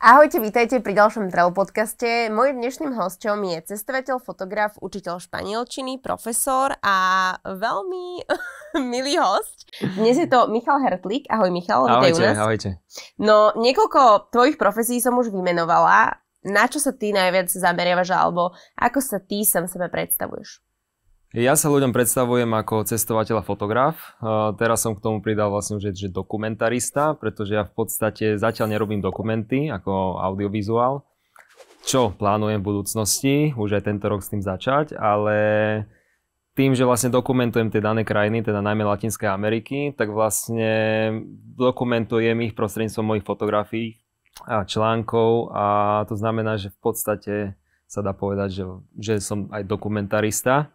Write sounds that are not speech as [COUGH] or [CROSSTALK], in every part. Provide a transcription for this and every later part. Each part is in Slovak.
Ahojte, vítajte pri ďalšom Travel podcaste. Mojím dnešným hosťom je cestovateľ, fotograf, učiteľ španielčiny, profesor a veľmi [LAUGHS] milý host. Dnes je to Michal Hertlík. Ahoj Michal, vítaj ahojte, u nás. Ahojte. No, niekoľko tvojich profesí som už vymenovala. Na čo sa ty najviac zameriavaš alebo ako sa ty sam sebe predstavuješ? Ja sa ľuďom predstavujem ako cestovateľ a fotograf. Teraz som k tomu pridal vlastne, že, že dokumentarista, pretože ja v podstate zatiaľ nerobím dokumenty ako audiovizuál, čo plánujem v budúcnosti, už aj tento rok s tým začať, ale tým, že vlastne dokumentujem tie dané krajiny, teda najmä Latinskej Ameriky, tak vlastne dokumentujem ich prostredníctvom mojich fotografií a článkov a to znamená, že v podstate sa dá povedať, že, že som aj dokumentarista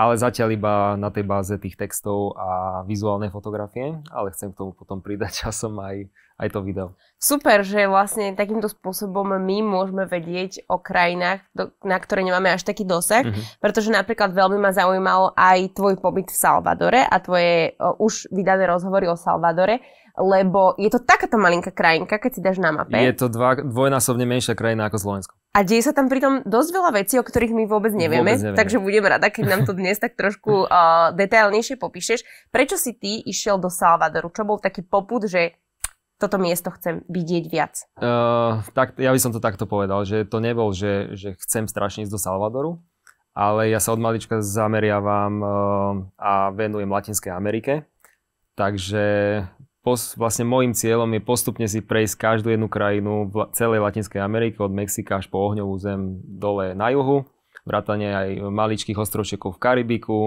ale zatiaľ iba na tej báze tých textov a vizuálnej fotografie, ale chcem k tomu potom pridať [LAUGHS] časom aj, aj to video. Super, že vlastne takýmto spôsobom my môžeme vedieť o krajinách, do, na ktoré nemáme až taký dosah, mm-hmm. pretože napríklad veľmi ma zaujímal aj tvoj pobyt v Salvadore a tvoje o, už vydané rozhovory o Salvadore lebo je to takáto malinká krajinka, keď si dáš na mape. Je to dva, dvojnásobne menšia krajina ako Slovensko. A deje sa tam pritom dosť veľa vecí, o ktorých my vôbec nevieme, vôbec nevieme. takže budem rada, keď nám to dnes tak trošku uh, [LAUGHS] detailnejšie popíšeš. Prečo si ty išiel do Salvadoru? Čo bol taký poput, že toto miesto chcem vidieť viac? Uh, tak, ja by som to takto povedal, že to nebol, že, že chcem strašne ísť do Salvadoru, ale ja sa od malička zameriavam uh, a venujem Latinskej Amerike. Takže pos, vlastne môjim cieľom je postupne si prejsť každú jednu krajinu v celej Latinskej Amerike, od Mexika až po ohňovú zem dole na juhu, vrátane aj maličkých ostrovčekov v Karibiku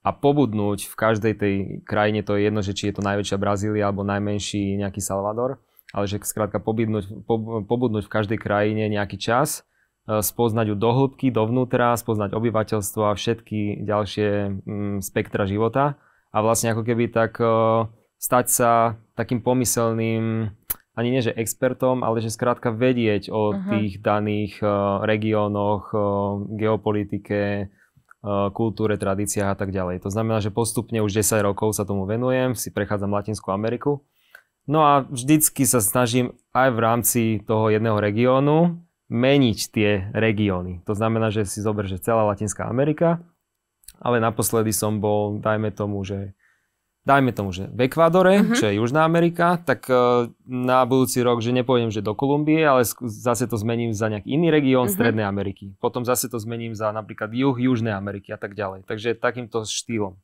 a pobudnúť v každej tej krajine, to je jedno, že či je to najväčšia Brazília alebo najmenší nejaký Salvador, ale že skrátka pobudnúť, po, pobudnúť v každej krajine nejaký čas, e, spoznať ju do hĺbky, dovnútra, spoznať obyvateľstvo a všetky ďalšie mm, spektra života a vlastne ako keby tak uh, stať sa takým pomyselným, ani nie že expertom, ale že skrátka vedieť o uh-huh. tých daných uh, regiónoch, uh, geopolitike, uh, kultúre, tradíciách a tak ďalej. To znamená, že postupne už 10 rokov sa tomu venujem, si prechádzam Latinskú Ameriku. No a vždycky sa snažím aj v rámci toho jedného regiónu meniť tie regióny. To znamená, že si zober, že celá Latinská Amerika, ale naposledy som bol, dajme tomu, že dajme tomu, že v Ekvádore, uh-huh. čo je Južná Amerika, tak e, na budúci rok, že nepôjdem, že do Kolumbie, ale zase to zmením za nejaký iný región uh-huh. Strednej Ameriky. Potom zase to zmením za napríklad juh Južnej Ameriky a tak ďalej. Takže takýmto štýlom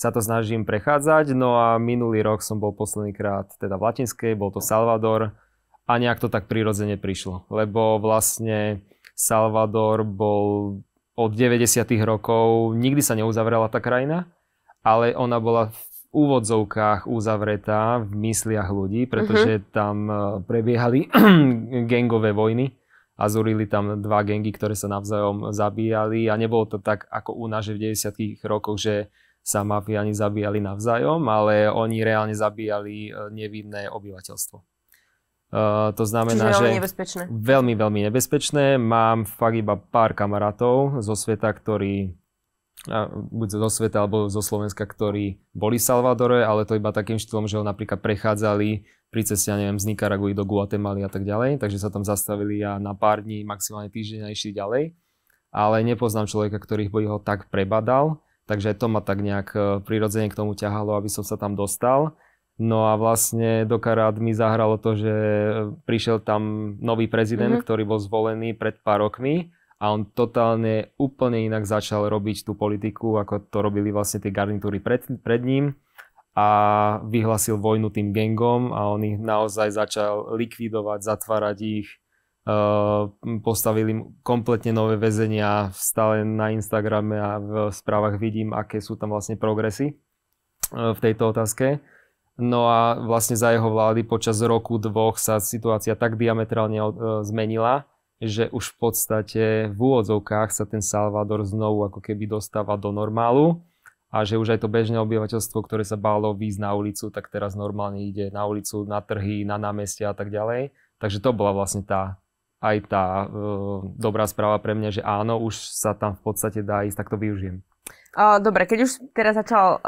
sa to snažím prechádzať. No a minulý rok som bol posledný krát teda v Latinskej, bol to Salvador a nejak to tak prirodzene prišlo, lebo vlastne Salvador bol od 90. rokov, nikdy sa neuzavrela tá krajina, ale ona bola v úvodzovkách uzavretá v mysliach ľudí, pretože uh-huh. tam e, prebiehali [CLEARS THROAT] gengové vojny a zúrili tam dva gengy, ktoré sa navzájom zabíjali a nebolo to tak ako u nás, že v 90 rokoch, že sa mafiáni zabíjali navzájom, ale oni reálne zabíjali e, nevinné obyvateľstvo. Uh, to znamená, Čiže že veľmi nebezpečné. veľmi, veľmi nebezpečné. Mám fakt iba pár kamarátov zo sveta, ktorí buď zo sveta alebo zo Slovenska, ktorí boli v Salvadore, ale to iba takým štýlom, že ho napríklad prechádzali pri ceste, ja neviem, z Nikaraguji do Guatemaly a tak ďalej, takže sa tam zastavili a na pár dní, maximálne týždeň a išli ďalej. Ale nepoznám človeka, ktorý by ho tak prebadal, takže to ma tak nejak e, prirodzene k tomu ťahalo, aby som sa tam dostal. No a vlastne do karát mi zahralo to, že e, prišiel tam nový prezident, mm-hmm. ktorý bol zvolený pred pár rokmi a on totálne úplne inak začal robiť tú politiku, ako to robili vlastne tie garnitúry pred, pred ním a vyhlasil vojnu tým gengom a on ich naozaj začal likvidovať, zatvárať ich, eh, postavili kompletne nové väzenia, stále na Instagrame a v správach vidím, aké sú tam vlastne progresy eh, v tejto otázke. No a vlastne za jeho vlády počas roku, dvoch sa situácia tak diametrálne eh, zmenila, že už v podstate v úvodzovkách sa ten Salvador znovu ako keby dostáva do normálu a že už aj to bežné obyvateľstvo, ktoré sa bálo výjsť na ulicu, tak teraz normálne ide na ulicu, na trhy, na námestia a tak ďalej. Takže to bola vlastne tá, aj tá e, dobrá správa pre mňa, že áno, už sa tam v podstate dá ísť, tak to využijem. Dobre, keď už teraz začal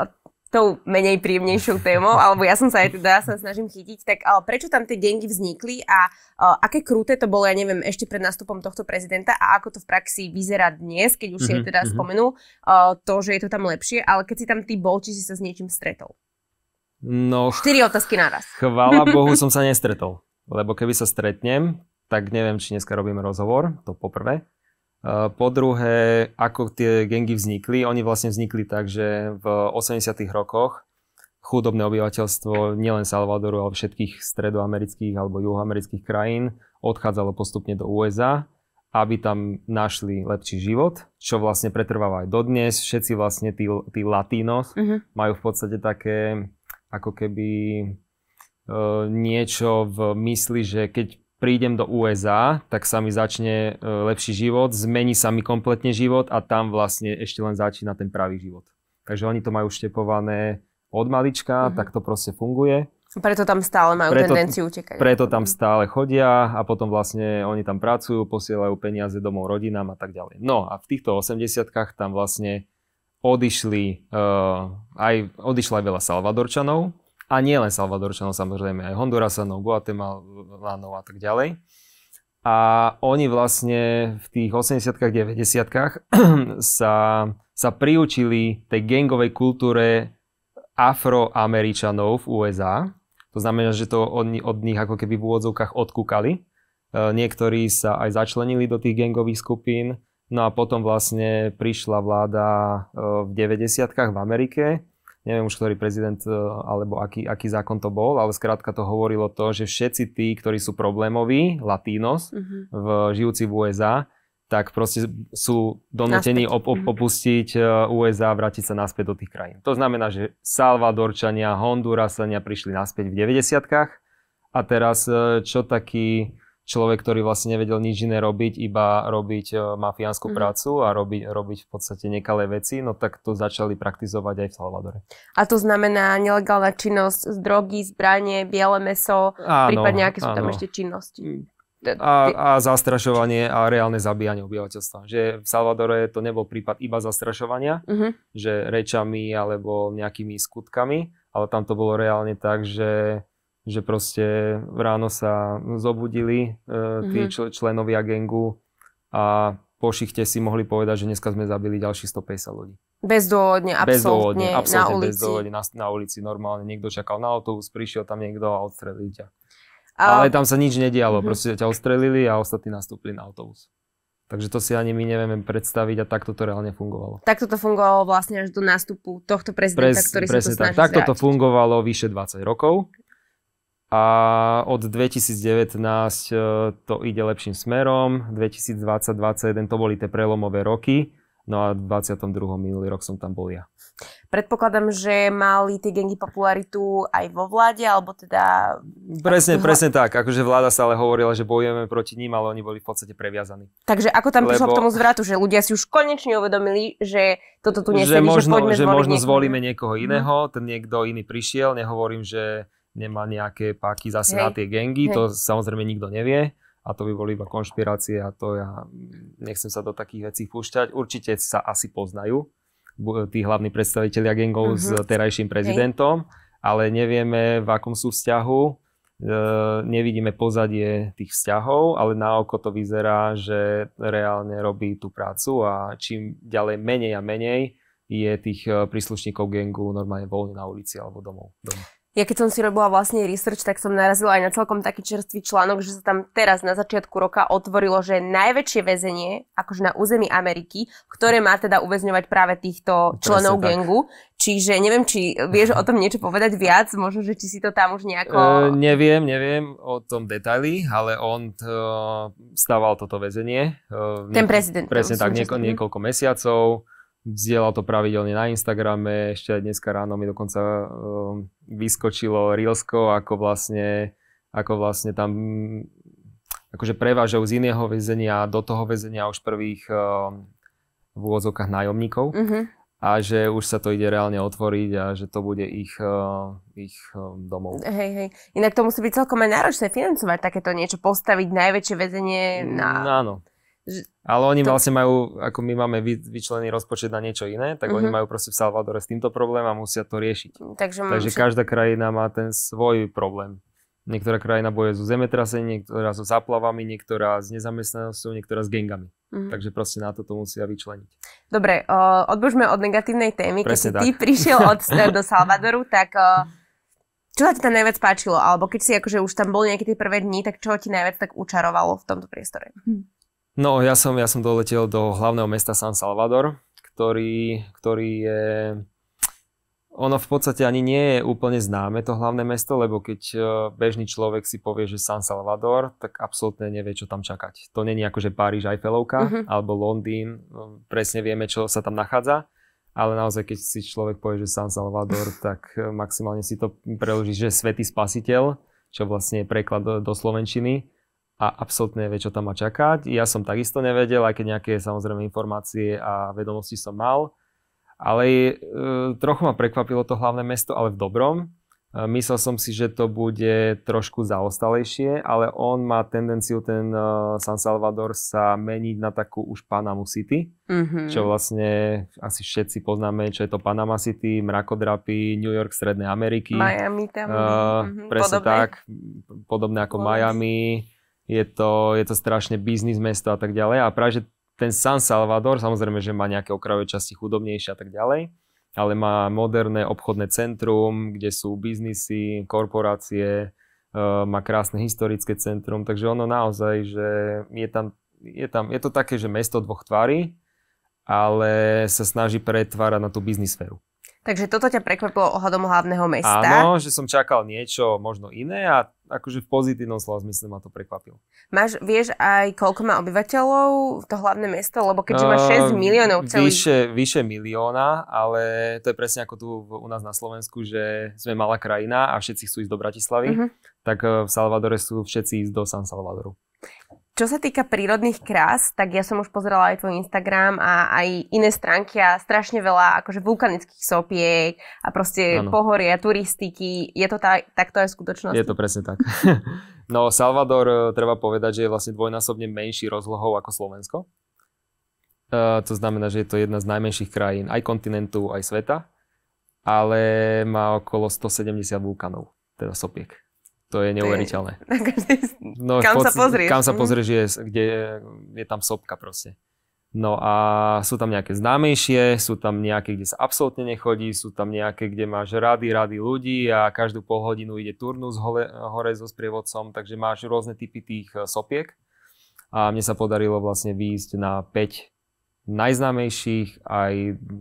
tou menej príjemnejšou témou, alebo ja som sa aj teda ja sa snažím chytiť, tak ale prečo tam tie gengy vznikli a uh, aké krúte to bolo, ja neviem, ešte pred nástupom tohto prezidenta a ako to v praxi vyzerá dnes, keď už mm-hmm, teda mm-hmm. spomenul uh, to, že je to tam lepšie, ale keď si tam ty bol, či si sa s niečím stretol? No, Štyri otázky naraz. Chvála [LAUGHS] Bohu som sa nestretol, lebo keby sa stretnem, tak neviem, či dneska robím rozhovor, to poprvé. Po druhé, ako tie gengy vznikli, oni vlastne vznikli tak, že v 80 rokoch chudobné obyvateľstvo nielen Salvadoru, ale všetkých stredoamerických alebo juhoamerických krajín odchádzalo postupne do USA, aby tam našli lepší život, čo vlastne pretrváva aj dodnes. Všetci vlastne tí, tí latinos uh-huh. majú v podstate také ako keby e, niečo v mysli, že keď prídem do USA, tak sa mi začne e, lepší život, zmení sa mi kompletne život a tam vlastne ešte len začína ten pravý život. Takže oni to majú štepované od malička, mm-hmm. tak to proste funguje. Preto tam stále majú preto, tendenciu utekať. Preto tam mhm. stále chodia a potom vlastne oni tam pracujú, posielajú peniaze domov rodinám a tak ďalej. No a v týchto 80-kách tam vlastne odišli, uh, aj, odišla aj veľa Salvadorčanov, a nie len Salvadorčanov samozrejme, aj Hondurasanov, Guatemalanov a tak ďalej. A oni vlastne v tých 80 90 [CLEARS THROAT] sa, sa priučili tej gangovej kultúre afroameričanov v USA. To znamená, že to od, od nich ako keby v úvodzovkách odkúkali. E, niektorí sa aj začlenili do tých gangových skupín. No a potom vlastne prišla vláda e, v 90 v Amerike neviem už ktorý prezident e, alebo aký, aký zákon to bol, ale skrátka to hovorilo to, že všetci tí, ktorí sú problémoví, latínos uh-huh. Mhm. v, žijúci v USA, tak proste sú donútení op- op- mhm. opustiť e, USA a vrátiť sa naspäť do tých krajín. To znamená, že Salvadorčania, Hondurasania prišli naspäť v 90 a teraz e, čo taký človek, ktorý vlastne nevedel nič iné robiť, iba robiť e, mafiánsku mm-hmm. prácu a robiť, robiť v podstate nekalé veci, no tak to začali praktizovať aj v Salvadore. A to znamená nelegálna činnosť z drogy, zbranie, biele meso, áno, prípadne aké sú áno. tam ešte činnosti? Mm. a, a zastrašovanie a reálne zabíjanie obyvateľstva. Že v Salvadore to nebol prípad iba zastrašovania, mm-hmm. že rečami alebo nejakými skutkami, ale tam to bolo reálne tak, že že proste ráno sa zobudili e, tí mm-hmm. členovia gengu a po šichte si mohli povedať, že dneska sme zabili ďalších 150 ľudí. Bezdôvodne, absolútne, bezdôvodne, absolútne na ulici. Bezdôvodne, na, na ulici normálne. Niekto čakal na autobus, prišiel tam niekto a odstrelil ťa. A... Ale tam sa nič nedialo, mm-hmm. proste ťa odstrelili a ostatní nastúpili na autobus. Takže to si ani my nevieme predstaviť a takto to reálne fungovalo. Takto to fungovalo vlastne až do nástupu tohto prezidenta, Prez, ktorý sa to snaží tak. Takto to fungovalo vyše 20 rokov a od 2019 e, to ide lepším smerom, 2020-2021 to boli tie prelomové roky, no a v 22. minulý rok som tam bol ja. Predpokladám, že mali tie gengy popularitu aj vo vláde, alebo teda... Presne, presne tak. Akože vláda sa ale hovorila, že bojujeme proti ním, ale oni boli v podstate previazaní. Takže ako tam Lebo... prišlo k tomu zvratu, že ľudia si už konečne uvedomili, že toto tu nesedí, že možno, že, poďme že možno zvolíme niekoho iného, mhm. ten niekto iný prišiel, nehovorím, že nemá nejaké páky zase Hej. na tie gengy, Hej. to samozrejme nikto nevie a to by boli iba konšpirácie a to ja nechcem sa do takých vecí púšťať. Určite sa asi poznajú tí hlavní predstavitelia gengov mm-hmm. s mhm. terajším prezidentom, Hej. ale nevieme v akom sú vzťahu, e, nevidíme pozadie tých vzťahov, ale na oko to vyzerá, že reálne robí tú prácu a čím ďalej menej a menej je tých e, príslušníkov gengu normálne voľne na ulici alebo domov. domov ja keď som si robila vlastne research, tak som narazila aj na celkom taký čerstvý článok, že sa tam teraz na začiatku roka otvorilo, že najväčšie väzenie, akože na území Ameriky, ktoré má teda uväzňovať práve týchto členov Presne gangu. Tak. Čiže neviem, či vieš o tom niečo povedať viac, možno, že či si to tam už nejako... Uh, neviem, neviem o tom detaily, ale on t- e, stával toto väzenie. E, Ten prezident. Presne no, tak, nieko- no. niekoľko mesiacov Vzdielal to pravidelne na Instagrame, ešte aj dneska ráno mi dokonca ehm, vyskočilo Reelsko, ako vlastne, ako vlastne tam akože prevážajú z iného väzenia do toho väzenia už prvých ehm, v úvodzovkách nájomníkov mm-hmm. a že už sa to ide reálne otvoriť a že to bude ich, uh, ich domov. Hej, hej. Inak to musí byť celkom aj náročné financovať takéto niečo, postaviť najväčšie väzenie na... No, áno. Ale oni to... vlastne majú, ako my máme vy, vyčlený rozpočet na niečo iné, tak uh-huh. oni mhm. majú proste v Salvadore s týmto problém a musia to riešiť. Mm, takže, Takže musia... každá krajina má ten svoj problém. Niektorá krajina boje so zemetrasením, niektorá so záplavami, niektorá s nezamestnanosťou, niektorá s gengami. Mm-hmm. Takže proste na to musia vyčleniť. Dobre, uh, odbožme od negatívnej témy. Presne Keď si ty prišiel od, [LAUGHS] do Salvadoru, tak uh, čo sa ti tam najviac páčilo? Alebo keď si akože už tam bol nejaké tie prvé dni, tak čo ti najviac tak učarovalo v tomto priestore? Hm. No, ja som, ja som doletel do hlavného mesta San Salvador, ktorý, ktorý je... Ono v podstate ani nie je úplne známe to hlavné mesto, lebo keď e, bežný človek si povie, že San Salvador, tak absolútne nevie, čo tam čakať. To není ako, že Paríž Eiffelovka uh-huh. Mhm. alebo Londýn, no, presne vieme, čo sa tam nachádza, ale naozaj, keď si človek povie, že San Salvador, [LAUGHS] tak e, maximálne si to preloží, že Svetý spasiteľ, čo vlastne je preklad do, do Slovenčiny a absolútne nevie, čo tam má čakať. Ja som takisto nevedel, aj keď nejaké samozrejme informácie a vedomosti som mal. Ale e, trochu ma prekvapilo to hlavné mesto, ale v dobrom. E, myslel som si, že to bude trošku zaostalejšie, ale on má tendenciu, ten e, San Salvador, sa meniť na takú už Panama City, mm-hmm. čo vlastne asi všetci poznáme, čo je to Panama City, mrakodrapy, New York, Strednej Ameriky. Miami tam. E, mm-hmm. Presne podobné. tak, podobné ako Vôbec. Miami je to, je to strašne biznis mesto a tak ďalej. A práve, že ten San Salvador, samozrejme, že má nejaké okrajové časti chudobnejšie a tak ďalej, ale má moderné obchodné centrum, kde sú biznisy, korporácie, e, má krásne historické centrum, takže ono naozaj, že je tam, je tam, je to také, že mesto dvoch tvári, ale sa snaží pretvárať na tú biznis Takže toto ťa prekvapilo ohľadom hlavného mesta? Áno, že som čakal niečo možno iné a akože v pozitívnom slova zmysle ma to prekvapilo. Máš, vieš aj koľko má obyvateľov to hlavné mesto? Lebo keďže má 6 ehm, miliónov celých... Vyše, vyše milióna, ale to je presne ako tu u nás na Slovensku, že sme malá krajina a všetci chcú ísť do Bratislavy, uh-huh. tak eh, v Salvadore sú všetci ísť do San Salvadoru. Čo sa týka prírodných krás, tak ja som už pozerala aj tvoj Instagram a aj iné stránky a strašne veľa akože vulkanických sopiek a proste ano. pohoria, turistiky. Je to tak, takto aj je skutočnosť? Je to presne tak. [LAUGHS] no Salvador, eh, treba povedať, že je vlastne dvojnásobne menší rozlohou ako Slovensko. Uh, to znamená, že je to jedna z najmenších krajín aj kontinentu, aj sveta, ale má okolo 170 vulkanov, teda sopiek. To je neuveriteľné. [LAUGHS] no, kam pod, sa pozrieš. Kam sa mhm. pozrieš, je, kde je, je tam sopka proste. No a sú tam nejaké známejšie, sú tam nejaké, kde sa absolútne nechodí, sú tam nejaké, kde máš rady, rady ľudí a každú pol hodinu ide turnus hole, hore so sprievodcom, takže máš rôzne typy tých e, sopiek. A mne sa podarilo vlastne výjsť na 5 najznámejších, aj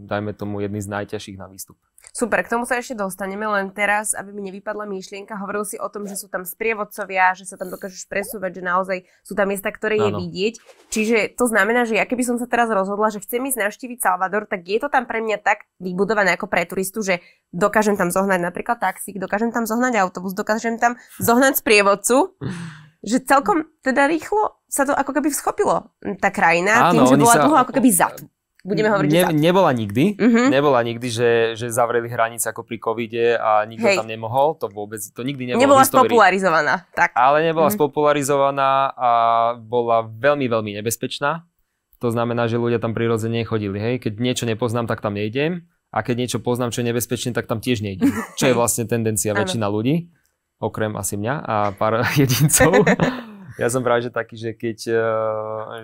dajme tomu jedný z najťažších na výstup. Super, k tomu sa ešte dostaneme, len teraz, aby mi nevypadla myšlienka, hovoril si o tom, že sú tam sprievodcovia, že sa tam dokážeš presúvať, že naozaj sú tam miesta, ktoré je ano. vidieť. Čiže to znamená, že ja keby som sa teraz rozhodla, že chcem ísť navštíviť Salvador, tak je to tam pre mňa tak vybudované ako pre turistu, že dokážem tam zohnať napríklad taxík, dokážem tam zohnať autobus, dokážem tam zohnať sprievodcu. [LAUGHS] že celkom teda rýchlo sa to ako keby schopilo tá krajina, Áno, tým, že bola sa... dlho ako keby zap, budeme hovoriť... Ne, Nebola nikdy, uh-huh. Mhm. nebola nikdy, že, že zavreli hranice ako pri covide a nikto Hej. tam nemohol, to vôbec, to nikdy nebolo. Nebola spopularizovaná, tak. Ale nebola uh-huh. spopularizovaná a bola veľmi, veľmi nebezpečná. To znamená, že ľudia tam prirodzene nechodili, hej. Keď niečo nepoznám, tak tam nejdem. A keď niečo poznám, čo je nebezpečné, tak tam tiež nejdem. [LAUGHS] Čo je vlastne tendencia väčšina ľudí, okrem asi mňa a pár [LAUGHS] jedincov. [LAUGHS] Ja som práve že taký, že keď eh,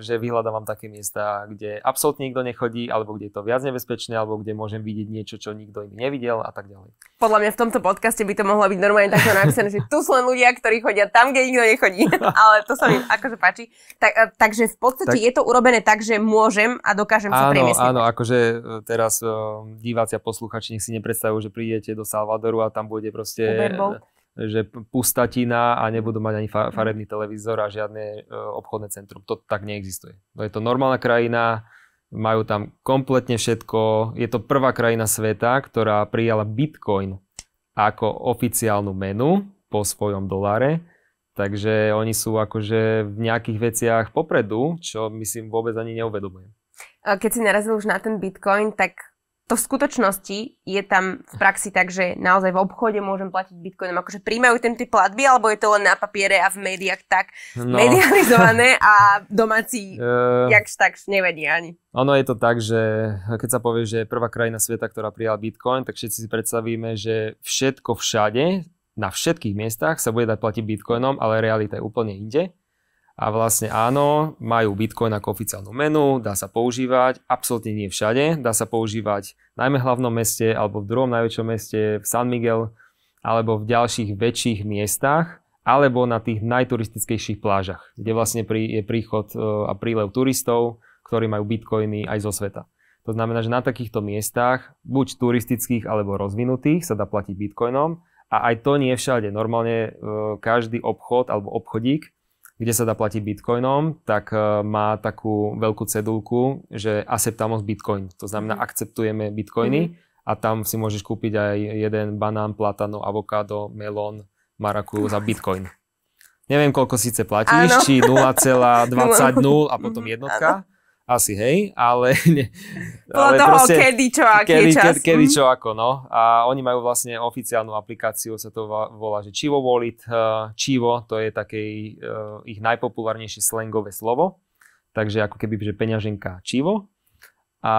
že vyhľadávam také miesta, kde absolútne nikto nechodí, alebo kde je to viac nebezpečné, alebo kde môžem vidieť niečo, čo nikto iný nevidel a tak ďalej. Podľa mňa v tomto podcaste by to mohlo byť normálne takto napísané, že tu sú len ľudia, ktorí chodia tam, kde nikto nechodí. [LAUGHS] Ale to sa mi akože páči. Tak, eh, takže v podstate tak... je to urobené tak, že môžem a dokážem áno, sa premiesniť. Áno, akože eh, teraz diváci a posluchači nech si nepredstavujú, že prídete do Salvadoru a tam bude proste... Uberbolt že pustatina a nebudú mať ani farebný televízor a žiadne e, obchodné centrum. To tak neexistuje. Je to normálna krajina, majú tam kompletne všetko. Je to prvá krajina sveta, ktorá prijala Bitcoin ako oficiálnu menu po svojom doláre. Takže oni sú akože v nejakých veciach popredu, čo myslím vôbec ani neuvedomujem. Keď si narazil už na ten Bitcoin, tak to v skutočnosti je tam v praxi tak, že naozaj v obchode môžem platiť bitcoinom. Akože príjmajú tam tie platby, alebo je to len na papiere a v médiách tak no. medializované [LAUGHS] a domáci uh, jakž tak nevedia ani. Ono je to tak, že keď sa povie, že prvá krajina sveta, ktorá prijala bitcoin, tak všetci si predstavíme, že všetko všade, na všetkých miestach sa bude dať platiť bitcoinom, ale realita je úplne inde. A vlastne áno, majú Bitcoin ako oficiálnu menu, dá sa používať, absolútne nie všade, dá sa používať najmä v hlavnom meste alebo v druhom najväčšom meste v San Miguel alebo v ďalších väčších miestach alebo na tých najturistickejších plážach, kde vlastne je príchod e, a prílev turistov, ktorí majú bitcoiny aj zo sveta. To znamená, že na takýchto miestach, buď turistických alebo rozvinutých, sa dá platiť bitcoinom a aj to nie všade. Normálne e, každý obchod alebo obchodík kde sa dá platiť bitcoinom, tak e, má takú veľkú cedulku, že acceptamos bitcoin. To znamená, mhm. akceptujeme bitcoiny mhm. a tam si môžeš kúpiť aj jeden banán, platano, avokádo, melón, marakuju za bitcoin. Neviem, koľko síce platíš, ano. či 0,20 [LAUGHS] a potom jednotka, asi hej, ale... [LAUGHS] Podľa ale toho, proste, kedy čo, aký kedy, čas. Kedy, kedy mhm. čo, ako, no. A oni majú vlastne oficiálnu aplikáciu, sa to volá, že Chivo Wallet. Eh, Chivo, to je také eh, ich najpopulárnejšie slangové slovo. Takže ako keby, že peňaženka Chivo. A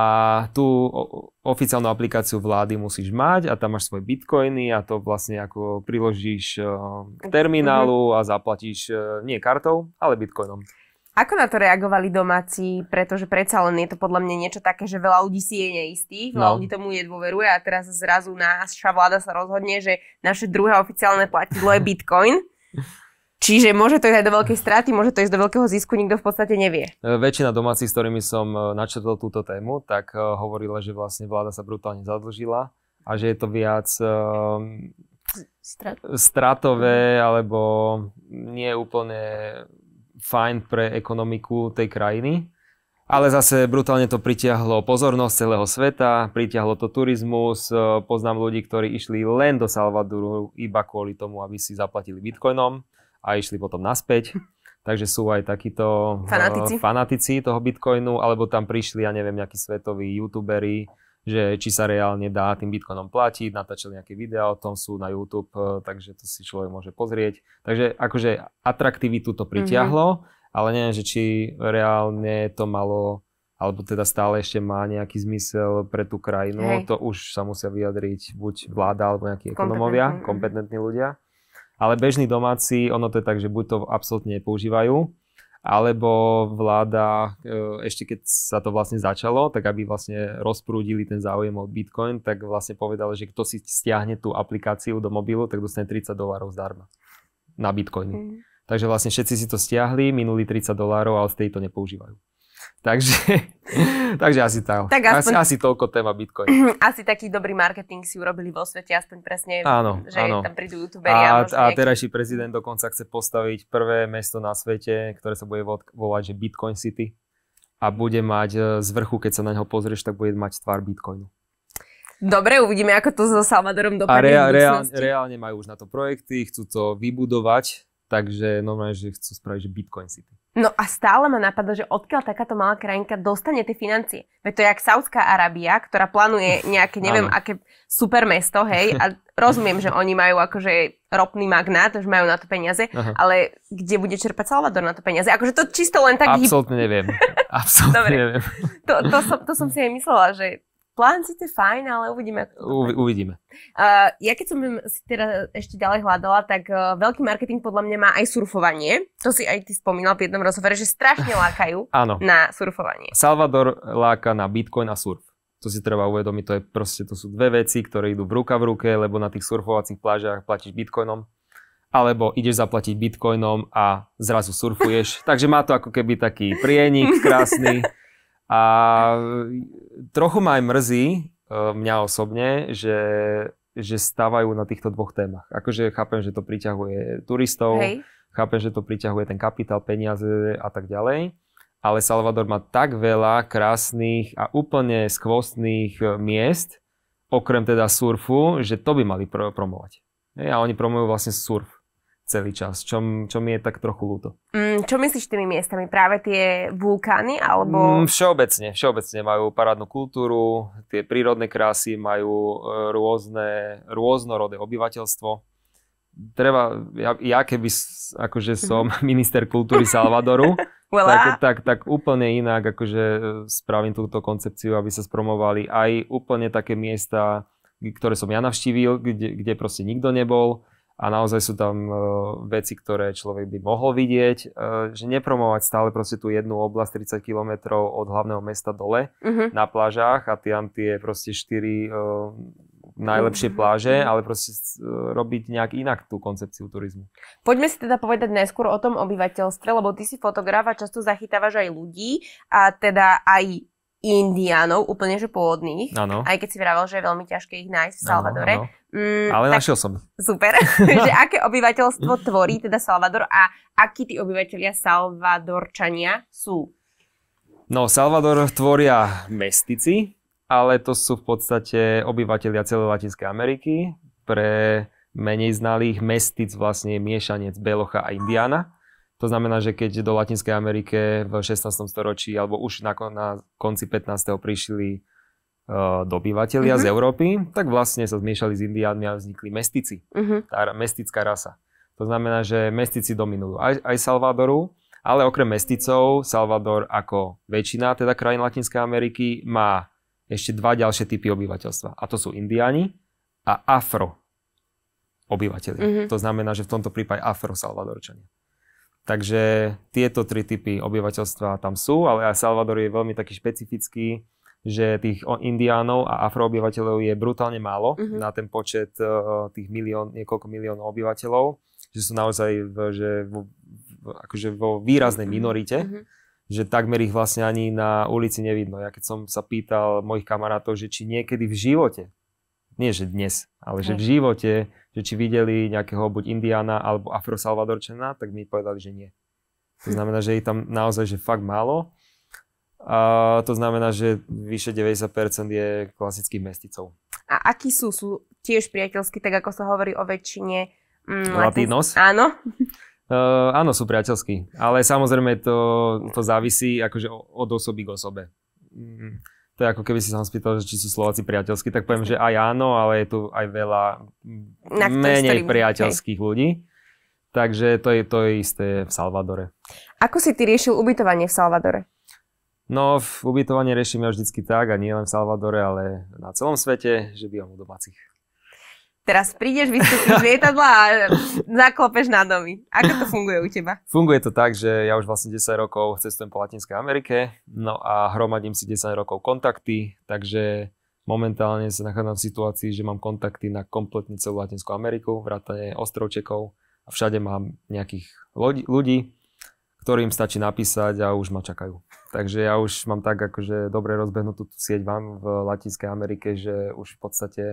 tú oficiálnu aplikáciu vlády musíš mať a tam máš svoje bitcoiny a to vlastne ako priložíš eh, k mhm. terminálu a zaplatíš nie kartou, ale bitcoinom. Ako na to reagovali domáci? Pretože predsa len je to podľa mňa niečo také, že veľa ľudí si je neistých, veľa no. ľudí tomu nedôveruje a teraz zrazu naša vláda sa rozhodne, že naše druhé oficiálne platidlo je Bitcoin. [LAUGHS] Čiže môže to ísť aj do veľkej straty, môže to ísť do veľkého zisku, nikto v podstate nevie. E, väčšina domácich, s ktorými som e, načetol túto tému, tak e, hovorila, že vlastne vláda sa brutálne zadlžila a že je to viac um, stratové mhm. alebo nie úplne fajn pre ekonomiku tej krajiny. Ale zase brutálne to pritiahlo pozornosť celého sveta, pritiahlo to turizmus. E, poznám ľudí, ktorí išli len do Salvadoru iba kvôli tomu, aby si zaplatili bitcoinom a išli potom naspäť. [LAUGHS] Takže sú aj takíto e, fanatici, fanatici toho bitcoinu, alebo tam prišli, ja neviem, nejakí svetoví youtuberi, že či sa reálne dá tým bitcoinom platiť, natáčali nejaké videá o tom, sú na YouTube, e, takže to si človek môže pozrieť. Takže akože atraktivitu to mhm. pritiahlo, mm-hmm. ale neviem, že či reálne to malo alebo teda stále ešte má nejaký zmysel pre tú krajinu, Hej. to už sa musia vyjadriť buď vláda alebo nejakí ekonomovia, mhm. kompetentní ľudia. Ale bežní domáci, ono to je tak, že buď to absolútne nepoužívajú, alebo vláda, e, ešte keď sa to vlastne začalo, tak aby vlastne rozprúdili ten záujem o Bitcoin, tak vlastne povedali, že kto si stiahne tú aplikáciu do mobilu, tak dostane 30 dolárov zdarma na Bitcoiny. Mm. Takže vlastne všetci si to stiahli, minuli 30 dolárov, ale z to nepoužívajú. Takže, [LAUGHS] takže asi, tá, tak aspoň, asi, asi toľko téma Bitcoin. [CLEARS THROAT] Asi taký dobrý marketing si urobili vo svete, aspoň presne, áno, že áno. tam prídu youtuberi. A, a, a terajší prezident dokonca chce postaviť prvé mesto na svete, ktoré sa bude volať že Bitcoin City a bude mať e, z vrchu, keď sa na neho pozrieš, tak bude mať tvár Bitcoinu. Dobre, uvidíme, ako to so Salvadorom dopadne. A rea- reálne, reálne majú už na to projekty, chcú to vybudovať, Takže normálne, že chcú spraviť, že Bitcoin City. No a stále ma napadlo, že odkiaľ takáto malá krajinka dostane tie financie. Veď to je jak Saudská Arábia, ktorá plánuje nejaké, neviem, aké super mesto, hej, a rozumiem, že oni majú akože ropný magnát, že majú na to peniaze, Aha. ale kde bude čerpať Salvador na to peniaze? Akože to čisto len tak... Absolutne hyb... neviem. [LAUGHS] Absolutne neviem. To, to, som, to som si aj myslela, že plán si je fajn, ale uvidíme. Ako to U, uvidíme. Uh, ja keď som si teda ešte ďalej hľadala, tak uh, veľký marketing podľa mňa má aj surfovanie. To si aj ty spomínal v jednom rozhovore, že strašne lákajú [LAUGHS] Áno. na surfovanie. Salvador láka na Bitcoin a surf. To si treba uvedomiť, to je proste, to sú dve veci, ktoré idú v ruka v ruke, lebo na tých surfovacích plážach platíš bitcoinom, alebo ideš zaplatiť bitcoinom a zrazu surfuješ. [LAUGHS] Takže má to ako keby taký prienik krásny. A trochu ma aj mrzí, e, mňa osobne, že že stávajú na týchto dvoch témach. Akože chápem, že to priťahuje turistov, Hej. chápem, že to priťahuje ten kapitál, peniaze a tak ďalej, ale Salvador má tak veľa krásnych a úplne skvostných e, miest, okrem teda surfu, že to by mali pr- promovať. a oni promujú vlastne surf celý čas, čo, čo mi je tak trochu ľúto. Mm, čo myslíš tými miestami? Práve tie vulkány alebo... Mm, všeobecne, všeobecne majú parádnu kultúru, tie prírodné krásy majú e, rôzne, rôznorodé obyvateľstvo. Treba, ja, ja keby akože mhm. som [LAUGHS] minister kultúry Salvadoru, [LAUGHS] tak, tak, tak úplne inak akože e, spravím túto koncepciu, aby sa spromovali aj úplne také miesta, ktoré som ja navštívil, kde, kde proste nikto nebol a naozaj sú tam uh, veci, ktoré človek by mohol vidieť, uh, že nepromovať stále proste tú jednu oblasť 30 km od hlavného mesta dole uh-huh. na plážach a tam tie proste štyri uh, najlepšie mhm. pláže, ale proste robiť nejak inak tú koncepciu turizmu. Poďme si teda povedať najskôr o tom obyvateľstve, lebo ty si fotograf a často zachytávaš aj ľudí a teda aj indiánov, úplne že pôvodných. Ano. Aj keď si vravel, že je veľmi ťažké ich nájsť v Salvadore. Ano, ano. Mm, Ale tak, našiel som. Super. [LAUGHS] že aké obyvateľstvo tvorí teda Salvador a akí tí obyvateľia Salvadorčania sú? No, Salvador tvoria mestici, ale to sú v podstate obyvateľia celej Latinskej Ameriky. Pre menej znalých mestic vlastne je miešanec Belocha a Indiana. To znamená, že keď do Latinskej Amerike v 16. storočí alebo už na, na konci 15. prišli uh, e, dobyvateľia uh-huh. z mhm. Európy, tak vlastne sa zmiešali s Indiánmi a vznikli mestici. Uh-huh. Tá mestická rasa. To znamená, že mestici dominujú aj, aj Salvadoru, ale okrem mesticov, Salvador ako väčšina teda krajín Latinskej Ameriky má ešte dva ďalšie typy obyvateľstva. A to sú indiáni a afro obyvateľi. Uh-huh. Mhm. To znamená, že v tomto prípade afro-salvadorčania. Takže tieto tri typy obyvateľstva tam sú, ale aj Salvador je veľmi taký špecifický, že tých indiánov a afroobyvateľov je brutálne málo mm-hmm. na ten počet e, tých milión, niekoľko miliónov obyvateľov, že sú naozaj v, že vo, akože vo výraznej mhm. minorite, mm-hmm. že takmer ich vlastne ani na ulici nevidno. Ja keď som sa pýtal mojich kamarátov, že či niekedy v živote, nie že dnes, ale že mhm. v živote že či videli nejakého buď Indiana alebo Afrosalvadorčana, tak mi povedali, že nie. To [LAUGHS] znamená, že je tam naozaj že fakt málo. A to znamená, že vyše 90% je klasických mesticov. A akí sú? Sú tiež priateľskí, tak ako sa hovorí o väčšine mm, no, Latinos? Áno. Uh, [LAUGHS] áno, sú priateľskí, ale samozrejme to, to závisí akože od osoby k osobe. Mm to je ako keby si sa spýtal, že či sú Slováci priateľskí, tak poviem, že aj áno, ale je tu aj veľa menej priateľských hej. ľudí. Takže to je to je isté v Salvadore. Ako si ty riešil ubytovanie v Salvadore? No, v ubytovanie riešime ja vždycky tak, a nie len v Salvadore, ale na celom svete, že bývam u domácich. Teraz prídeš, vystúpiš z lietadla a zaklopeš na domy. Ako to funguje u teba? Funguje to tak, že ja už vlastne 10 rokov cestujem po Latinskej Amerike, no a hromadím si 10 rokov kontakty, takže momentálne sa nachádzam v situácii, že mám kontakty na kompletne celú Latinskú Ameriku, vrátane ostrovčekov a všade mám nejakých ľudí, ktorým stačí napísať a už ma čakajú. Takže ja už mám tak akože dobre rozbehnutú sieť vám v Latinskej Amerike, že už v podstate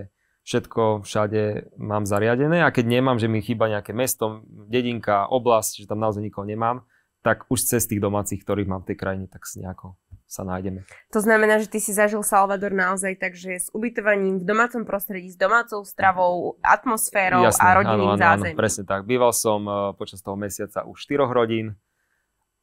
všetko všade mám zariadené a keď nemám, že mi chýba nejaké mesto, dedinka, oblasť, že tam naozaj nikoho nemám, tak už cez tých domácich, ktorých mám v tej krajine, tak nejako sa nájdeme. To znamená, že ty si zažil Salvador naozaj takže s ubytovaním v domácom prostredí, s domácou stravou, atmosférou Jasne, a rodinným áno, áno, áno, presne tak. Býval som eh, počas toho mesiaca už štyroch rodín,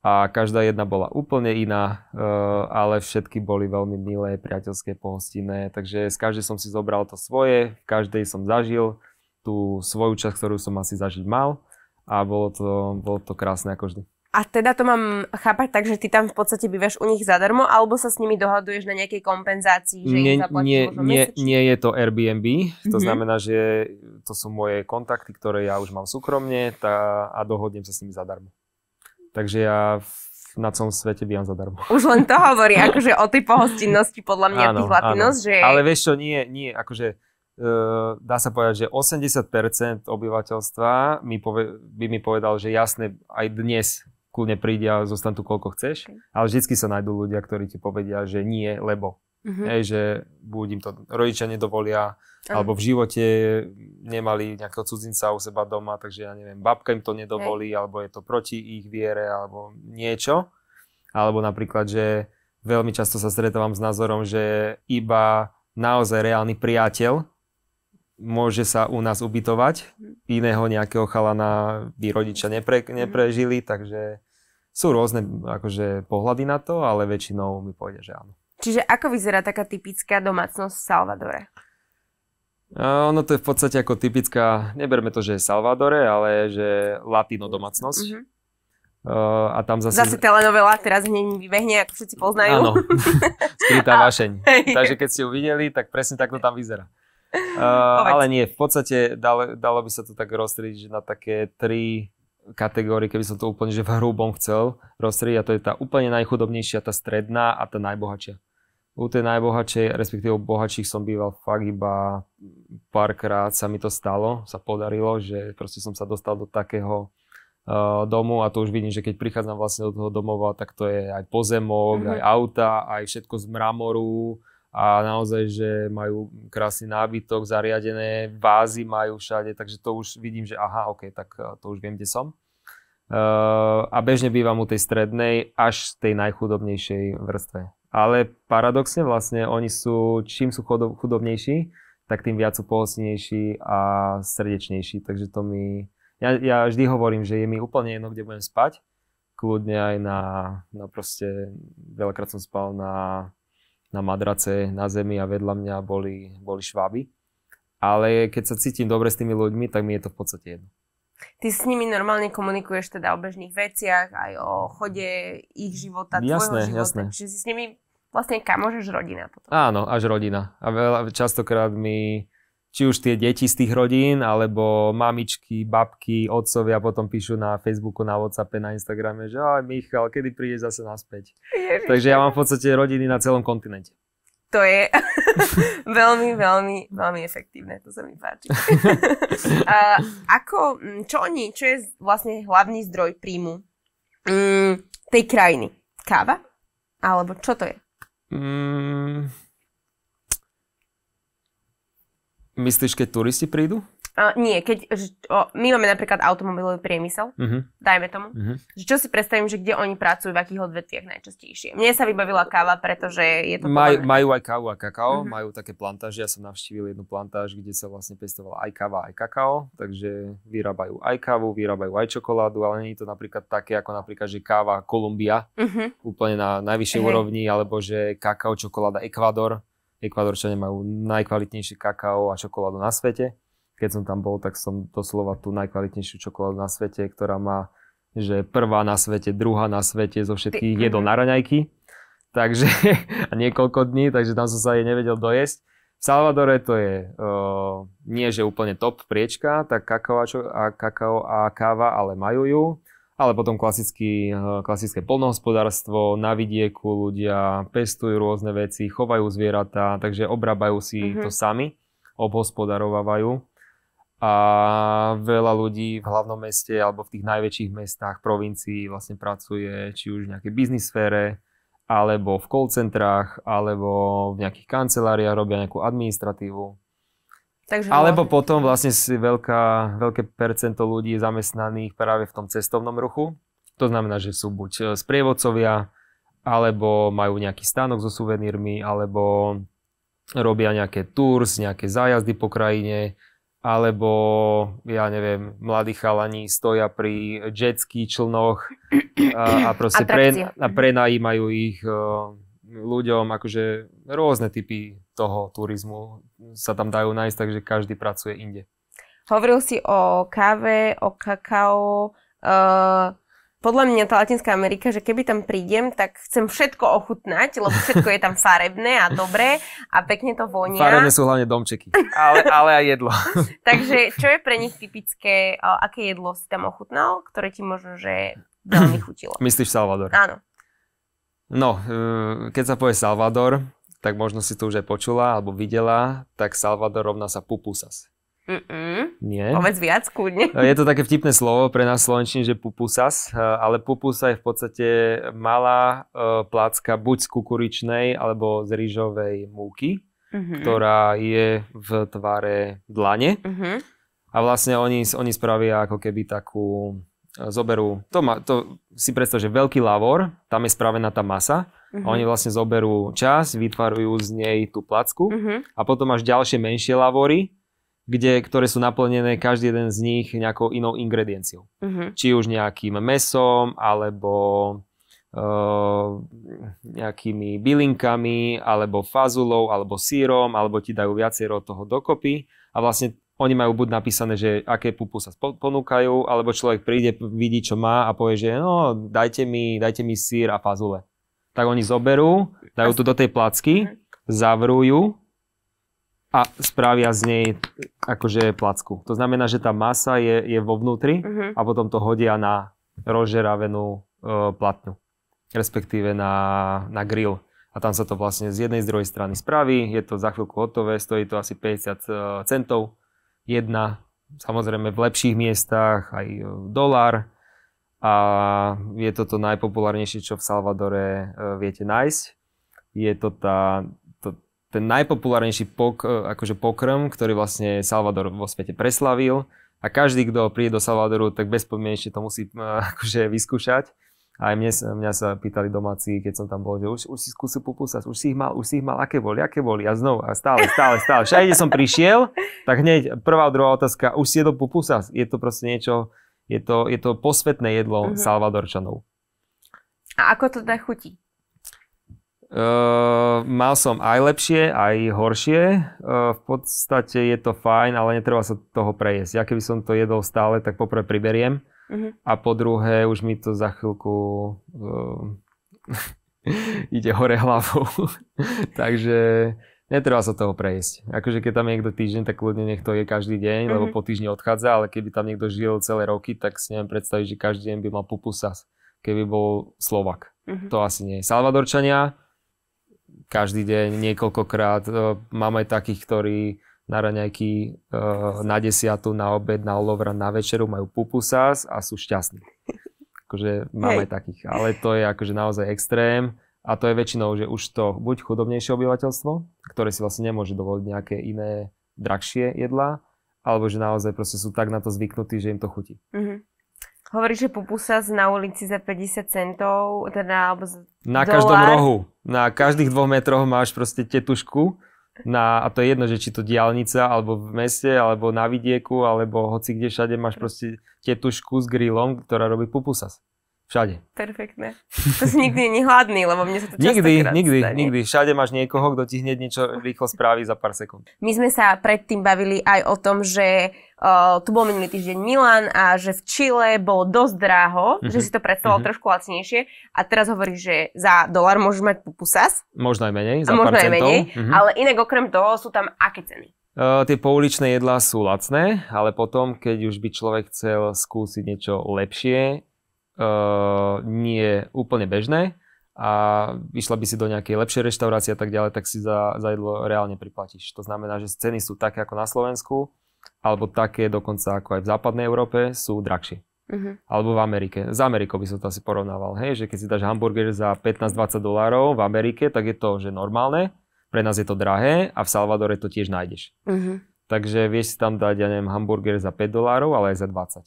a každá jedna bola úplne iná, e, ale všetky boli veľmi milé, priateľské, pohostinné, takže z každej som si zobral to svoje, v každej som zažil tú svoju časť, ktorú som asi zažiť mal a bolo to, bolo to krásne ako vždy. A teda to mám chápať tak, že ty tam v podstate bývaš u nich zadarmo, alebo sa s nimi dohaduješ na nejakej kompenzácii, že nie, im nie, nie, nie je to Airbnb, to mm-hmm. znamená, že to sú moje kontakty, ktoré ja už mám súkromne tá, a dohodnem sa s nimi zadarmo. Takže ja na celom svete bývam zadarmo. Už len to hovorí, akože o tej pohostinnosti podľa mňa áno, tých latinos, že... Ale vieš čo, nie, nie, akože uh, dá sa povedať, že 80% obyvateľstva mi pove, by mi povedal, že jasne, aj dnes kľudne príde a zostan tu koľko chceš, okay. ale vždycky sa nájdú ľudia, ktorí ti povedia, že nie, lebo. Mm-hmm. Hej, že buď im to rodičia nedovolia, mm. alebo v živote nemali nejakého cudzinca u seba doma, takže ja neviem, babka im to nedovolí, hey. alebo je to proti ich viere, alebo niečo. Alebo napríklad, že veľmi často sa stretávam s názorom, že iba naozaj reálny priateľ môže sa u nás ubytovať. Mhm. Iného nejakého chalana by rodičia nepre, mhm. neprežili, takže sú rôzne akože, pohľady na to, ale väčšinou mi pôjde, že áno. Čiže ako vyzerá taká typická domácnosť v Salvadore? ono to je v podstate ako typická, neberme to, že je Salvadore, ale že latino domácnosť. Uh-huh. Uh, a tam zase... Zase telenovela teraz hneď vybehne, ako všetci poznajú. Áno, [LAUGHS] skrytá vášeň. Takže keď ste ju videli, tak presne takto tam vyzerá. Uh, ale nie, v podstate dalo, dalo by sa to tak rozstriediť na také tri kategórie, keby som to úplne že v hrubom chcel rozstrieť. a to je tá úplne najchudobnejšia, tá stredná a tá najbohatšia. U tej najbohatšej, respektíve bohatších som býval fakt iba párkrát sa mi to stalo, sa podarilo, že proste som sa dostal do takého uh, domu a to už vidím, že keď prichádzam vlastne do toho domova, tak to je aj pozemok, mm-hmm. aj auta, aj všetko z mramoru a naozaj, že majú krásny nábytok, zariadené, vázy majú všade, takže to už vidím, že aha, ok, tak eh, to už viem, kde som. Uh, a bežne bývam u tej strednej až tej najchudobnejšej vrstve ale paradoxne vlastne oni sú, čím sú chudobnejší, tak tým viac sú pohostinejší a srdečnejší, takže to mi... Ja, ja vždy hovorím, že je mi úplne jedno, kde budem spať, kľudne aj na, na no proste, veľakrát som spal na, na madrace, na zemi a vedľa mňa boli, boli šváby. Ale keď sa cítim dobre s tými ľuďmi, tak mi je to v podstate jedno. Ty s nimi normálne komunikuješ teda o bežných veciach, aj o chode ich života, jasné, tvojho života, jasné. čiže si s nimi vlastne kamož až rodina potom. Áno, až rodina. A veľa, častokrát mi či už tie deti z tých rodín, alebo mamičky, babky, otcovia potom píšu na Facebooku, na Whatsappe, na Instagrame, že aj Michal, kedy prídeš zase naspäť. Ježiš. Takže ja mám v podstate rodiny na celom kontinente. To je [LAUGHS] veľmi, veľmi, veľmi efektívne, to sa mi páči. [LAUGHS] A ako, mm, čo oni, čo je vlastne hlavný zdroj príjmu mm, tej krajiny? Káva? Alebo čo to je? Mm, Myslíš, keď turisti prídu? A, nie, keď, o, my máme napríklad automobilový priemysel, uh-huh. dajme tomu, uh-huh. že čo si predstavím, že kde oni pracujú, v akých odvetviach najčastejšie. Mne sa vybavila káva, pretože je to... Maj, majú aj kávu a kakao, uh-huh. majú také plantáže, ja som navštívil jednu plantáž, kde sa vlastne pestovala aj káva, aj kakao, takže vyrábajú aj kávu, vyrábajú aj čokoládu, ale nie je to napríklad také, ako napríklad, že káva Kolumbia, uh-huh. úplne na najvyššej uh-huh. úrovni, alebo že kakao, čokoláda Ekvador, Ekvadorčania majú najkvalitnejšie kakao a čokoládu na svete. Keď som tam bol, tak som doslova tú najkvalitnejšiu čokoládu na svete, ktorá má že prvá na svete, druhá na svete, zo všetkých jedol mhm. na raňajky. Takže [LAUGHS] a niekoľko dní, takže tam som sa jej nevedel dojesť. V Salvadore to je uh, nie že úplne top priečka, tak kakao a, kakao a káva, ale majú ju ale potom klasicky, eh, klasické polnohospodárstvo, na vidieku ľudia pestujú rôzne veci, chovajú zvieratá, takže obrábajú si mm-hmm. to mhm. sami, obhospodarovávajú. A veľa ľudí v hlavnom meste alebo v tých najväčších mestách, provincií vlastne pracuje či už v nejakej biznis sfére, alebo v call centrách, alebo v nejakých kanceláriách robia nejakú administratívu. Takže no. Alebo môžem. potom vlastne si veľká, veľké percento ľudí je zamestnaných práve v tom cestovnom ruchu. To znamená, že sú buď e, sprievodcovia, alebo majú nejaký stánok so suvenírmi, alebo robia nejaké tours, nejaké zájazdy po krajine, alebo ja neviem, mladí chalani stoja pri jetský člnoch a, a proste pre, a prenajímajú ich e, ľuďom, akože rôzne typy toho turizmu sa tam dajú nájsť, takže každý pracuje inde. Hovoril si o káve, o kakao. Uh, podľa mňa tá Latinská Amerika, že keby tam prídem, tak chcem všetko ochutnať, lebo všetko je tam farebné a dobré a pekne to vonia. Farebné sú hlavne domčeky, ale, ale aj jedlo. [LAUGHS] Takže čo je pre nich typické, uh, aké jedlo si tam ochutnal, ktoré ti možno, že veľmi [CLEARS THROAT] chutilo? Myslíš Salvador? Áno. No, eh, keď sa povie Salvador, tak možno si to už aj počula alebo videla, tak Salvador rovná sa pupusas. Mm-mm. Nie. Povedz viac, kúdne. [LAUGHS] Je to také vtipné slovo pre nás slovenčín, že pupusas, eh, ale pupusa je v podstate malá eh, plácka buď z kukuričnej alebo z rýžovej múky, mm-hmm. ktorá je v tvare dlane. Mm-hmm. A vlastne oni, oni spravia ako keby takú, eh, zoberú, to, ma, to si predstav, že veľký lavor, tam je spravená tá masa, Uh-huh. Oni vlastne zoberú čas, vytvarujú z nej tú placku uh-huh. a potom máš ďalšie menšie lavory, kde, ktoré sú naplnené každý jeden z nich nejakou inou ingredienciou. Uh-huh. Či už nejakým mesom, alebo Uh, nejakými bylinkami, alebo fazulou, alebo sírom, alebo ti dajú viacero toho dokopy a vlastne oni majú buď napísané, že aké pupu sa ponúkajú, alebo človek príde, vidí, čo má a povie, že no, dajte mi, dajte mi sír a fazule tak oni zoberú, dajú tu do tej placky, zavrú ju a spravia z nej akože placku. To znamená, že tá masa je, je vo vnútri uh-huh. a potom to hodia na rozžeravenú e, platňu, respektíve na, na grill a tam sa to vlastne z jednej z druhej strany spraví, je to za chvíľku hotové, stojí to asi 50 e, centov, jedna, samozrejme v lepších miestach aj e, dolár a je to to najpopulárnejšie, čo v Salvadore e, viete nájsť. Je to tá, to, ten najpopulárnejší pok, e, akože pokrm, ktorý vlastne Salvador vo svete preslavil a každý, kto príde do Salvadoru, tak bezpodmienečne to musí e, [LAUGHS] akože vyskúšať. A aj mne, mňa sa pýtali domáci, keď som tam bol, že už, už si skúsil pupusas, už si ich mal, už si ich mal, aké boli, aké boli. A znovu, a stále, stále, stále. Všade, kde som prišiel, tak hneď prvá, druhá otázka, už si jedol pupusas. Je to proste niečo, je to, je to posvetné jedlo uh-huh. Salvadorčanov. A ako to teda chutí? Uh, mal som aj lepšie, aj horšie. Uh, v podstate je to fajn, ale netreba sa toho prejesť. Ja keby som to jedol stále, tak poprvé priberiem uh-huh. a po druhé už mi to za chvíľku uh, [LAUGHS] ide hore hlavou. [LAUGHS] Takže Netreba sa toho prejsť. Akože keď tam niekto týždeň, tak kľudne nech to je každý deň, mm-hmm. lebo mhm. po týždni odchádza, ale keby tam niekto žil celé roky, tak si neviem predstaviť, že každý deň by mal pupusa, keby bol Slovak. Mm-hmm. To asi nie. Salvadorčania, každý deň, niekoľkokrát. E, máme takých, ktorí na raňajky, e, na desiatu, na obed, na olovra, na večeru majú pupusas a sú šťastní. Akože máme Hej. takých, ale to je akože naozaj extrém. A to je väčšinou, že už to buď chudobnejšie obyvateľstvo, ktoré si vlastne nemôže dovoliť nejaké iné drahšie jedlá, alebo že naozaj proste sú tak na to zvyknutí, že im to chutí. Mm-hmm. Hovoríš, že pupusas na ulici za 50 centov, teda alebo Na dolar. každom rohu, na každých dvoch metroch máš proste tetušku, na, a to je jedno, že či to diálnica, alebo v meste, alebo na vidieku, alebo hoci kde všade máš mhm. proste tetušku s grillom, ktorá robí pupusas. Všade. Perfektné. To si nikdy nehladný, hladný, lebo mne sa to často Nikdy, nikdy, stane. nikdy. Všade máš niekoho, kto ti hneď niečo rýchlo spraví za pár sekúnd. My sme sa predtým bavili aj o tom, že uh, tu bol minulý týždeň Milan a že v Čile bolo dosť dráho, mm-hmm. že mhm. si to predstavoval mm-hmm. trošku lacnejšie a teraz hovoríš, že za dolar môžeš mať pupusas. Možno aj menej, za a možno pár aj menej, mm-hmm. ale inak okrem toho sú tam aké ceny? Uh, tie pouličné jedlá sú lacné, ale potom, keď už by človek chcel skúsiť niečo lepšie, uh, nie úplne bežné a išla by si do nejakej lepšej reštaurácie a tak ďalej, tak si za, za jedlo reálne priplatíš. To znamená, že ceny sú také ako na Slovensku, alebo také dokonca ako aj v západnej Európe sú drahšie. Uh-huh. Alebo v Amerike. Z Amerikou by som to asi porovnával. Hej, že keď si dáš hamburger za 15-20 dolárov v Amerike, tak je to že normálne, pre nás je to drahé a v Salvadore to tiež nájdeš. Uh-huh. Takže vieš si tam dať, ja neviem, hamburger za 5 dolárov, ale aj za 20.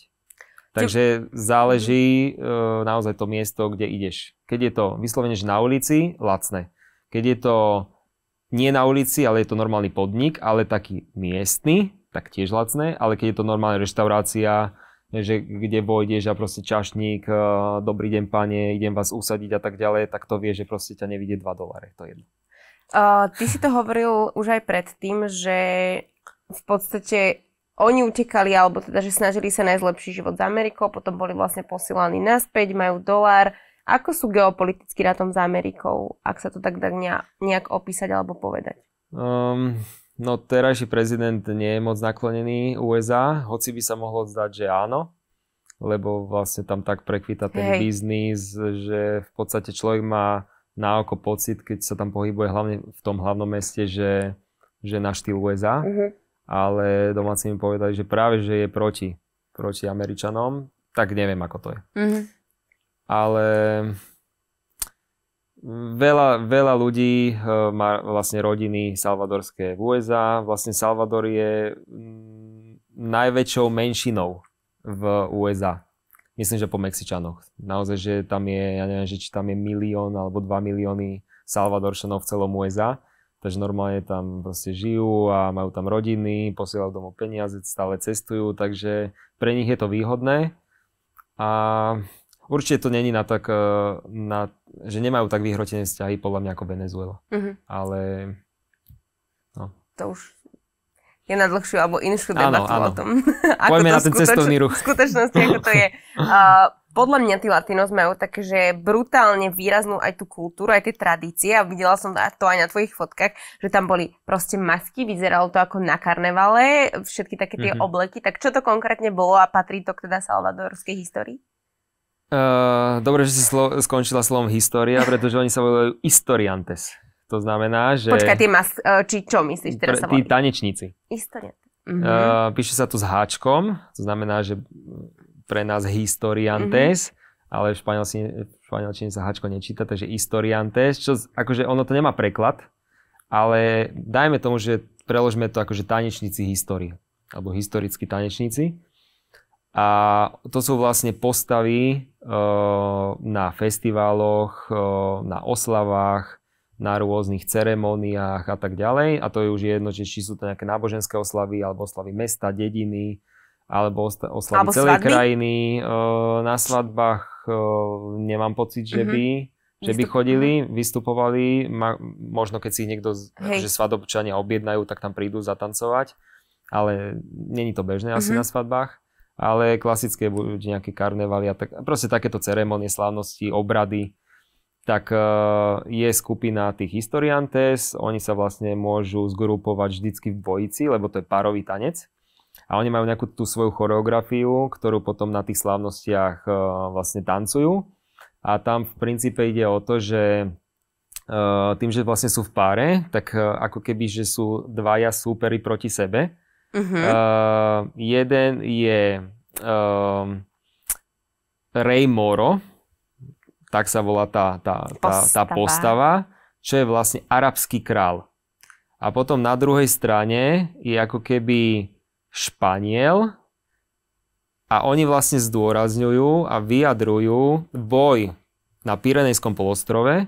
Takže záleží uh, naozaj to miesto, kde ideš. Keď je to vyslovene, že na ulici, lacné. Keď je to nie na ulici, ale je to normálny podnik, ale taký miestny, tak tiež lacné, ale keď je to normálna reštaurácia, že kde vojdeš a proste čašník, e, dobrý deň pane, idem vás usadiť a tak ďalej, tak to vie, že proste ťa nevidie 2 doláre, to je jedno. Uh, ty si to hovoril už aj predtým, že v podstate oni utekali, alebo teda, že snažili sa nájsť lepší život z Amerikou, potom boli vlastne posílaní naspäť, majú dolár. Ako sú geopoliticky na tom s Amerikou, ak sa to tak dá nejak opísať alebo povedať? Um, no terajší prezident nie je moc naklonený USA, hoci by sa mohlo zdať, že áno, lebo vlastne tam tak prekvita ten Hej. biznis, že v podstate človek má na oko pocit, keď sa tam pohybuje hlavne v tom hlavnom meste, že, že na štýl USA. Uh-huh mhm ale domáci mi povedali, že práve, že je proti, proti Američanom, tak neviem, ako to je. Mm-hmm. Ale veľa, veľa ľudí eh, má vlastne rodiny salvadorské v USA. Vlastne Salvador je mm, najväčšou menšinou v USA. Myslím, že po Mexičanoch. Naozaj, že tam je, ja neviem, že či tam je milión alebo dva milióny Salvadorčanov v celom USA. Takže normálne tam proste žijú a majú tam rodiny, posielajú domov peniaze, stále cestujú, takže pre nich je to výhodné. A určite to není na tak, e, na, že nemajú tak vyhrotené vzťahy podľa mňa ako Venezuela. Mm-hmm. Ale no. To už je na dlhšiu alebo inšiu debatu o tom. [LAUGHS] Poďme na ten skutoč- cestovný ruch. V skutočnosti, ako to je. Uh, [LAUGHS] podľa mňa tí latinos majú také, že brutálne výraznú aj tú kultúru, aj tie tradície a videla som to aj na tvojich fotkách, že tam boli proste masky, vyzeralo to ako na karnevale, všetky také tie mm-hmm. obleky. Tak čo to konkrétne bolo a patrí to k teda salvadorskej histórii? Uh, dobre, že si slo- skončila slovom história, pretože oni sa volajú historiantes. To znamená, že... Počkaj, tie mas- eh, či čo myslíš teraz Pre, Tí tanečníci. Historiantes. Uh-huh. Uh, mhm. píše sa to s háčkom, to znamená, že pre nás historiantes, mm-hmm. ale v španielčine, v španielčine sa hačko nečíta, takže historiantes, čo akože ono to nemá preklad, ale dajme tomu, že preložme to akože tanečníci histórie, alebo historickí tanečníci. A to sú vlastne postavy e, na festivaloch, e, na oslavách, na rôznych ceremoniách a tak ďalej. A to je už jedno, či sú to nejaké náboženské oslavy alebo oslavy mesta, dediny, alebo oslavy alebo celej svadby? krajiny. Eh, na svadbách eh, nemám pocit, že mhm. by mm-hmm. že by chodili, mhm. vystupovali, možno keď si ich niekto, Hej. že svadobčania objednajú, tak tam prídu zatancovať, ale není to bežné asi mm-hmm. na svadbách, ale klasické budú nejaké karnevaly a tak, proste takéto ceremonie, slávnosti, obrady, tak eh, je skupina tých historiantes, oni sa vlastne môžu zgrupovať vždycky v dvojici, lebo to je párový tanec a oni majú nejakú tú svoju choreografiu, ktorú potom na tých slávnostiach e, vlastne tancujú. A tam v princípe ide o to, že e, tým, že vlastne sú v páre, tak e, ako keby, že sú dvaja súperi proti sebe. Uh-huh. Uh, jeden je uh, Ray Moro, tak sa volá tá, tá, tá, tá postava, čo je vlastne arabský král. A potom na druhej strane je ako keby Španiel a oni vlastne zdôrazňujú a vyjadrujú boj na Pirenejskom polostrove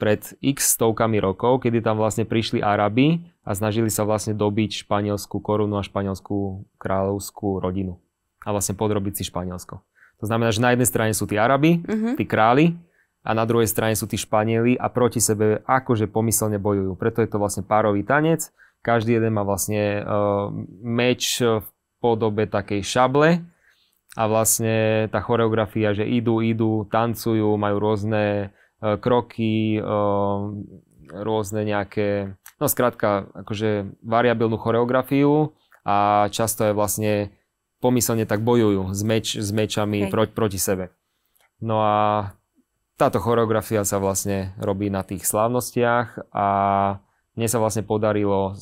pred x stovkami rokov, kedy tam vlastne prišli Arabi a snažili sa vlastne dobiť španielskú korunu a španielskú kráľovskú rodinu a vlastne podrobiť si Španielsko. To znamená, že na jednej strane sú tí Arabi, uh-huh. tí králi a na druhej strane sú tí Španieli a proti sebe akože pomyselne bojujú. Preto je to vlastne párový tanec každý jeden má vlastne e, meč v podobe takej šable a vlastne tá choreografia, že idú, idú, tancujú, majú rôzne e, kroky, e, rôzne nejaké, no skrátka, akože variabilnú choreografiu a často je vlastne pomyselne tak bojujú s, meč, s mečami okay. proti, proti sebe. No a táto choreografia sa vlastne robí na tých slávnostiach a mne sa vlastne podarilo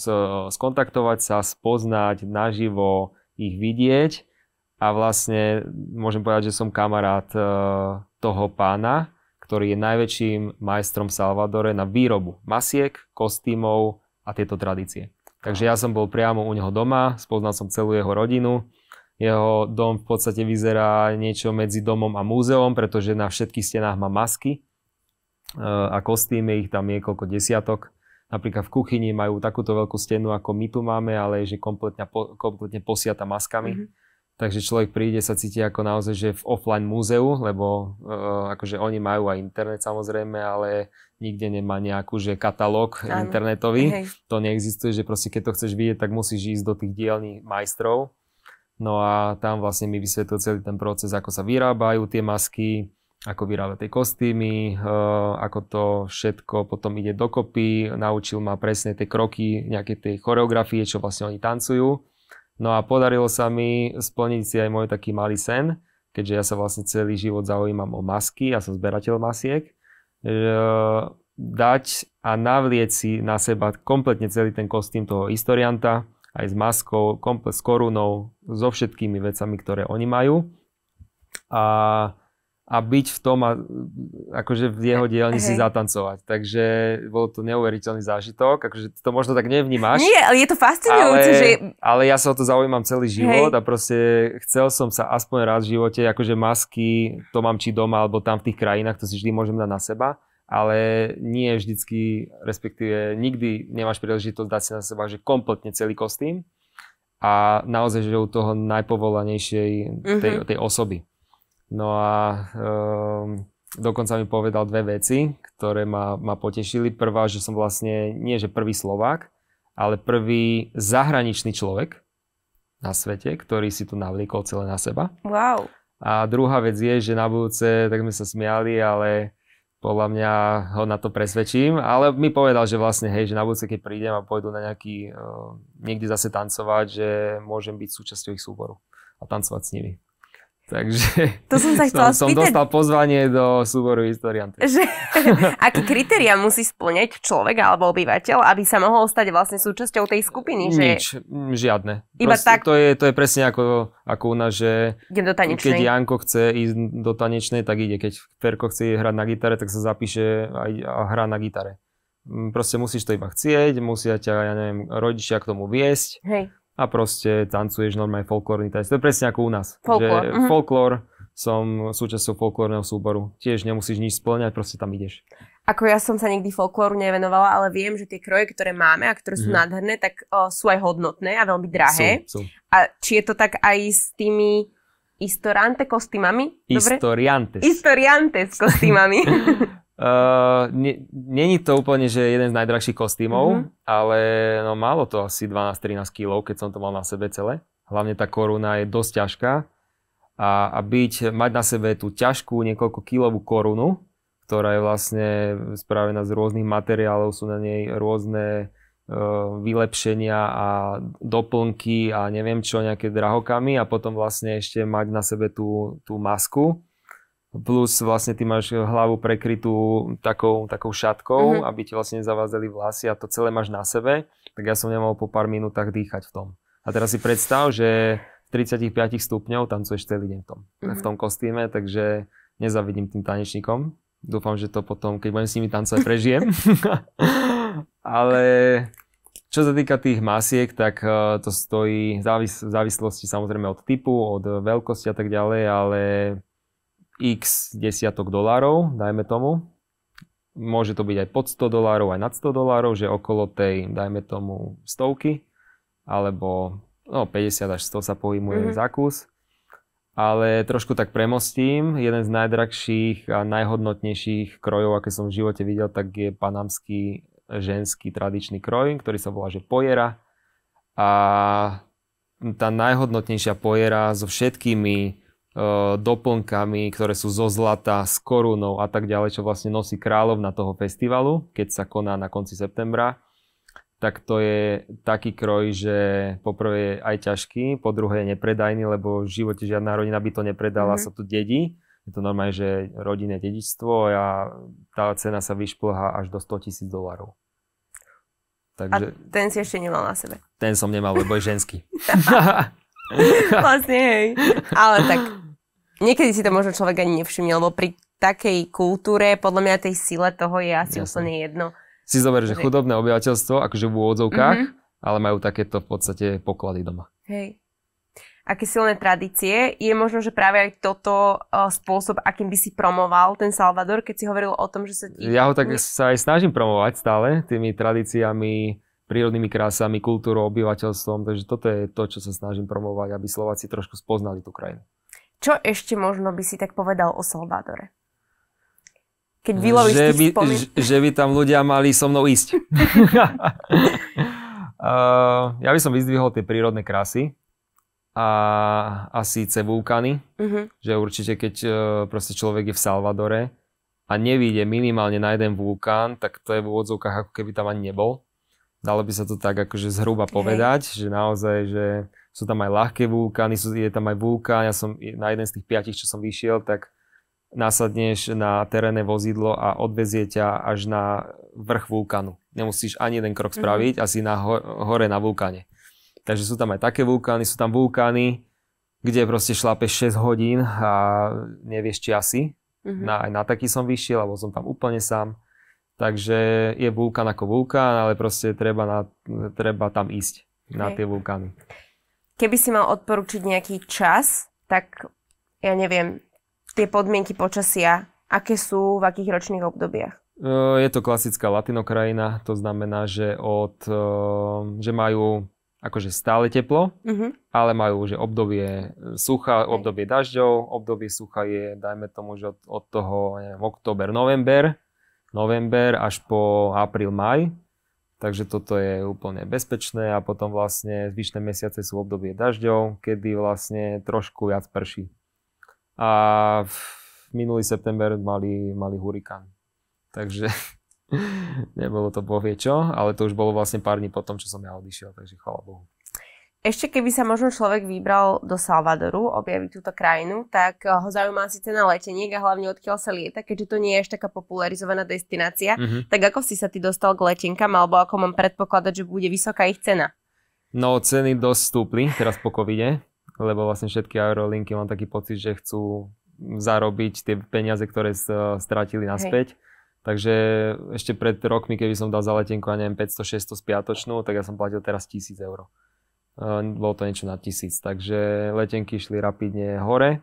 skontaktovať sa, spoznať naživo, ich vidieť a vlastne môžem povedať, že som kamarát e, toho pána, ktorý je najväčším majstrom v Salvadore na výrobu masiek, kostýmov a tieto tradície. Takže ja som bol priamo u neho doma, spoznal som celú jeho rodinu. Jeho dom v podstate vyzerá niečo medzi domom a múzeom, pretože na všetkých stenách má masky e, a kostýmy, ich tam niekoľko desiatok napríklad v kuchyni majú takúto veľkú stenu, ako my tu máme, ale je že kompletne, po, kompletne posiata maskami. Mm-hmm. Takže človek príde, sa cíti ako naozaj, že v offline múzeu, lebo uh, akože oni majú aj internet samozrejme, ale nikde nemá nejakú, že katalóg Áno. internetový. Okay. To neexistuje, že proste keď to chceš vidieť, tak musíš ísť do tých dielní majstrov. No a tam vlastne mi vysvetlil celý ten proces, ako sa vyrábajú tie masky, ako vyrába tie kostýmy, eh, ako to všetko potom ide dokopy. Naučil ma presne tie kroky, nejaké tie choreografie, čo vlastne oni tancujú. No a podarilo sa mi splniť si aj môj taký malý sen, keďže ja sa vlastne celý život zaujímam o masky, ja som zberateľ masiek, eh, dať a navlieť si na seba kompletne celý ten kostým toho historianta, aj s maskou, komplet s korunou, so všetkými vecami, ktoré oni majú. A a byť v tom a akože v jeho dielni si zatancovať. Takže bol to neuveriteľný zážitok, akože to možno tak nevnímaš. Nie, ale je to fascinujúce, ale, že... Ale ja sa o to zaujímam celý život Hej. a proste chcel som sa aspoň raz v živote, akože masky, to mám či doma, alebo tam v tých krajinách, to si vždy môžem dať na seba, ale nie vždycky, respektíve nikdy nemáš príležitosť dať si na seba, že kompletne celý kostým a naozaj, že u toho najpovolanejšej tej, mm-hmm. tej osoby. No a um, dokonca mi povedal dve veci, ktoré ma, ma potešili. Prvá, že som vlastne nie že prvý Slovák, ale prvý zahraničný človek na svete, ktorý si tu navliekol celé na seba. Wow. A druhá vec je, že na budúce, tak sme sa smiali, ale podľa mňa ho na to presvedčím, ale mi povedal, že vlastne hej, že na budúce, keď prídem a pôjdu na nejaký, uh, niekde zase tancovať, že môžem byť súčasťou ich súboru a tancovať s nimi. Takže to som, sa [LAUGHS] chcela som, som dostal pozvanie do súboru historiantov. [LAUGHS] aké kritéria musí splňať človek alebo obyvateľ, aby sa mohol stať vlastne súčasťou tej skupiny? Že... Nič, žiadne. Iba Proste, tak... to, je, to je presne ako, ako u nás, že do keď Janko chce ísť do tanečnej, tak ide. Keď Ferko chce hrať na gitare, tak sa zapíše a hrá na gitare. Proste musíš to iba chcieť, musia ťa, ja neviem, rodičia k tomu viesť. Hej a proste tancuješ normálne folklórny tanec. To je presne ako u nás. Folklór. Že mm-hmm. folklór, som súčasťou folklórneho súboru. Tiež nemusíš nič splňať, proste tam ideš. Ako ja som sa nikdy folklóru nevenovala, ale viem, že tie kroje, ktoré máme a ktoré sú mm. nádherné, tak o, sú aj hodnotné a veľmi drahé. Sú, sú. A či je to tak aj s tými Istorante kostýmami? Istoriantes. Istoriantes kostýmami. uh, [LAUGHS] [LAUGHS] eh, Není to úplne, že jeden z najdrahších kostýmov, mm-hmm. ale no, malo to asi 12-13 kg, keď som to mal na sebe celé. Hlavne tá koruna je dosť ťažká. A, a byť, mať na sebe tú ťažkú niekoľko kilovú korunu, ktorá je vlastne spravená z rôznych materiálov, sú na nej rôzne E, vylepšenia a doplnky a neviem čo, nejaké drahokamy a potom vlastne ešte mať na sebe tú, tú masku. Plus vlastne ty máš hlavu prekrytú takou, takou šatkou, mm-hmm. aby ti vlastne nezavádzali vlasy a to celé máš na sebe, tak ja som nemohol po pár minútach dýchať v tom. A teraz si predstav, že 35 stupňov tancuješ celý deň v tom, mm-hmm. v mhm. tom kostýme, takže nezavidím tým tanečníkom. Dúfam, že to potom, keď budem s nimi tancovať, prežijem. [LAUGHS] Ale čo sa týka tých masiek, tak e, to stojí v, závis- v závislosti samozrejme od typu, od veľkosti a tak ďalej, ale x desiatok dolárov, dajme tomu. Môže to byť aj pod 100 dolárov, aj nad 100 dolárov, že okolo tej, dajme tomu, stovky, alebo no, 50 až 100 sa pohybuje mm-hmm. kus ale trošku tak premostím. Jeden z najdrahších a najhodnotnejších krojov, aké som v živote videl, tak je panamský ženský tradičný kroj, ktorý sa volá že pojera. A tá najhodnotnejšia pojera so všetkými e, doplnkami, ktoré sú zo zlata, s korunou a tak ďalej, čo vlastne nosí kráľovna toho festivalu, keď sa koná na konci septembra tak to je taký kroj, že poprvé je aj ťažký, po druhé je nepredajný, lebo v živote žiadna rodina by to nepredala, mm-hmm. sa to dedí. Je to normálne, že rodinné dedičstvo a tá cena sa vyšplhá až do 100 tisíc dolárov. Takže, a ten si ešte nemal na sebe. Ten som nemal, lebo je ženský. [LAUGHS] [LAUGHS] vlastne, hej. Ale tak niekedy si to možno človek ani nevšimne, lebo pri takej kultúre, podľa mňa tej sile toho je asi Jasne. úplne jedno si zober, že chudobné obyvateľstvo, akože v úvodzovkách, mm-hmm. ale majú takéto v podstate poklady doma. Hej. Aké silné tradície. Je možno, že práve aj toto uh, spôsob, akým by si promoval ten Salvador, keď si hovoril o tom, že sa... Ja ho tak sa aj snažím promovať stále tými tradíciami, prírodnými krásami, kultúrou, obyvateľstvom. Takže toto je to, čo sa snažím promovať, aby Slováci trošku spoznali tú krajinu. Čo ešte možno by si tak povedal o Salvadore? keď vylovíš že by, že, by tam ľudia mali so mnou ísť. Uh, [LAUGHS] [LAUGHS] ja by som vyzdvihol tie prírodné krasy a, a síce vulkany, uh-huh. Mhm. že určite keď uh, proste človek je v Salvadore a nevíde minimálne na jeden vulkán, tak to je v úvodzovkách ako keby tam ani nebol. Dalo by sa to tak akože zhruba povedať, že naozaj, že sú tam aj ľahké vulkány, sú, je tam aj vulkán, ja som na jeden z tých piatich, čo som vyšiel, tak nasadneš na terénne vozidlo a odvezie ťa až na vrch vulkanu. Nemusíš ani jeden krok mhm. spraviť mm-hmm. asi na ho- hore na vulkáne. Takže sú tam aj také vulkány, sú tam vulkány, kde proste šlápeš 6 hodín a nevieš asi. Mm-hmm. Na, aj na taký som vyšiel, alebo som tam úplne sám. Takže je vulkán ako vulkán, ale proste treba, na, treba tam ísť okay. na tie vulkány. Keby si mal odporučiť nejaký čas, tak ja neviem, tie podmienky počasia, aké sú, v akých ročných obdobiach? E, je to klasická latinokrajina, to znamená, že, od, e, že majú akože stále teplo, uh-huh. ale majú že obdobie sucha, obdobie dažďov, obdobie sucha je, dajme tomu, že od, od toho, neviem, október, november, november až po apríl, maj. Takže toto je úplne bezpečné a potom vlastne zvyšné mesiace sú obdobie dažďov, kedy vlastne trošku viac prší. A v minulý september mali, mali hurikán. Takže [LAUGHS] nebolo to bohvie čo, ale to už bolo vlastne pár dní potom, čo som ja odišiel, takže chvála Bohu. Ešte keby sa možno človek vybral do Salvadoru, objaviť túto krajinu, tak eh, ho zaujíma asi cena leteniek a hlavne odkiaľ sa lieta, keďže to nie je až taká popularizovaná destinácia. Mm-hmm. Tak ako si sa ty dostal k letenkám, alebo ako mám predpokladať, že bude vysoká ich cena? No, ceny dosť stúpli teraz po covide lebo vlastne všetky aerolinky mám taký pocit, že chcú zarobiť tie peniaze, ktoré strátili naspäť. Hej. Takže ešte pred rokmi, keby som dal za letenku, ja neviem, 500-600 spiatočnú, tak ja som platil teraz 1000 eur. E, bolo to niečo na 1000, takže letenky išli rapidne hore.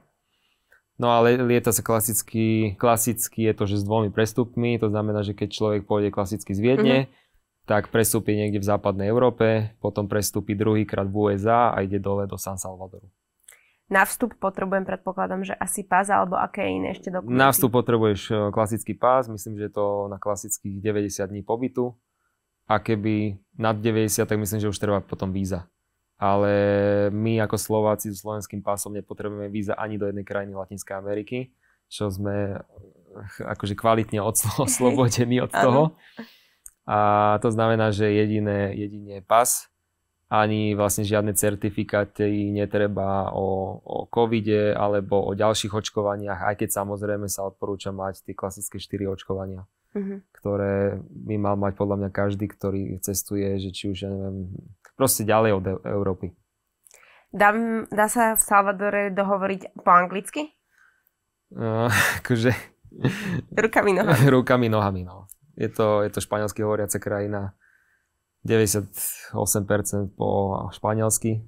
No ale lieta sa klasicky, klasicky je to, že s dvomi prestupmi, to znamená, že keď človek pôjde klasicky z Viedne, mm-hmm tak prestúpi niekde v západnej Európe, potom prestúpi druhýkrát v USA a ide dole do San Salvadoru. Na vstup potrebujem, predpokladám, že asi pás alebo aké iné ešte dokumenty? Na vstup potrebuješ e, klasický pás, myslím, že je to na klasických 90 dní pobytu a keby nad 90, tak myslím, že už treba potom víza. Ale my ako Slováci so slovenským pásom nepotrebujeme víza ani do jednej krajiny Latinskej Ameriky, čo sme e, akože kvalitne [LAUGHS] oslobodení od toho. A to znamená, že jediné, jediné pas, ani vlastne žiadne certifikáty netreba o, o covide alebo o ďalších očkovaniach, aj keď samozrejme sa odporúča mať tie klasické 4 očkovania, mm-hmm. ktoré by mal mať podľa mňa každý, ktorý cestuje, že či už, ja neviem, proste ďalej od e- Európy. Dá, dá sa v Salvadore dohovoriť po anglicky? Uh, [LAUGHS] akože... Rukami nohami. [LAUGHS] Rukami nohami, no. Je to, je to španielsky hovoriaca krajina. 98% po španielsky.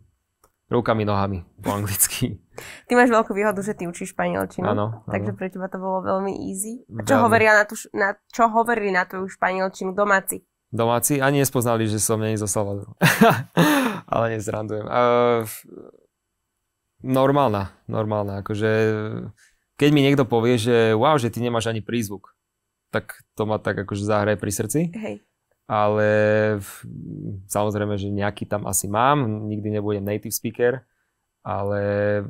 Rukami, nohami po anglicky. [LAUGHS] Ty máš veľkú výhodu, že ty učíš španielčinu. Áno, Takže pre teba to bolo veľmi easy. A čo, Hovoria na tú, na, čo hovorili na tvoju španielčinu domáci? Domáci ani nespoznali, že som nie zo Salvadoru. [LAUGHS] Ale nezrandujem. Uh, normálna, normálna. Akože, keď mi niekto povie, že wow, že ty nemáš ani prízvuk, tak to ma tak akože zahraje pri srdci. Hej. Ale v, samozrejme, že nejaký tam asi mám, nikdy nebudem native speaker, ale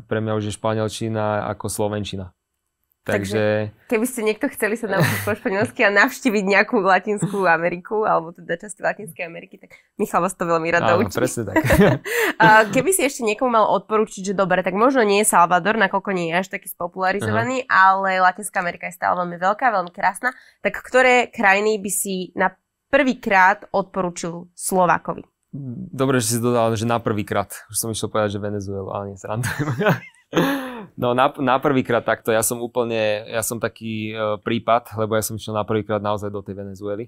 pre mňa už je španielčina ako slovenčina. Takže... Takže keby ste niekto chceli sa naučiť po španielsky a navštíviť nejakú Latinskú Ameriku, alebo teda časti Latinskej Ameriky, tak Michal vás to veľmi rád naučí. presne tak. [LAUGHS] keby si ešte niekomu mal odporučiť, že dobre, tak možno nie je Salvador, nakoľko nie je až taký spopularizovaný, uh-huh. ale Latinská Amerika je stále veľmi veľká, veľmi krásna, tak ktoré krajiny by si na prvýkrát odporučil Slovákovi? Dobre, že si dodal, že na prvýkrát. Už som išiel povedať, že Venezuela, ale nie, srandujem. [LAUGHS] No na, na prvýkrát takto, ja som úplne, ja som taký e, prípad, lebo ja som išiel na prvýkrát naozaj do tej Venezuely.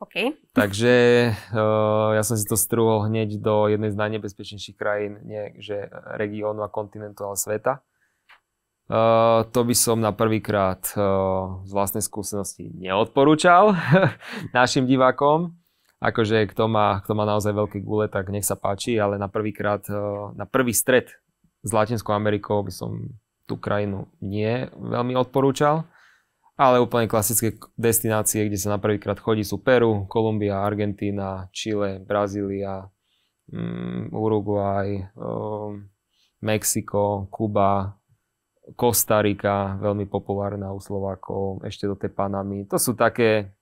OK. Takže e, ja som si to strúhol hneď do jednej z najnebezpečnejších krajín, nie že regiónu a kontinentu, ale sveta. Uh, to by som na prvýkrát uh, z vlastnej skúsenosti neodporúčal [LAUGHS] našim divákom. Akože kto má, kto má naozaj veľké gule, tak nech sa páči, ale na prvýkrát, uh, na prvý stret s Latinskou Amerikou by som tú krajinu nie veľmi odporúčal. Ale úplne klasické destinácie, kde sa na prvýkrát chodí sú Peru, Kolumbia, Argentína, Chile, Brazília, mm, Uruguay, ehm, Mexiko, Kuba, Kostarika, veľmi populárna u Slovákov, ešte do tej Panamy. To sú také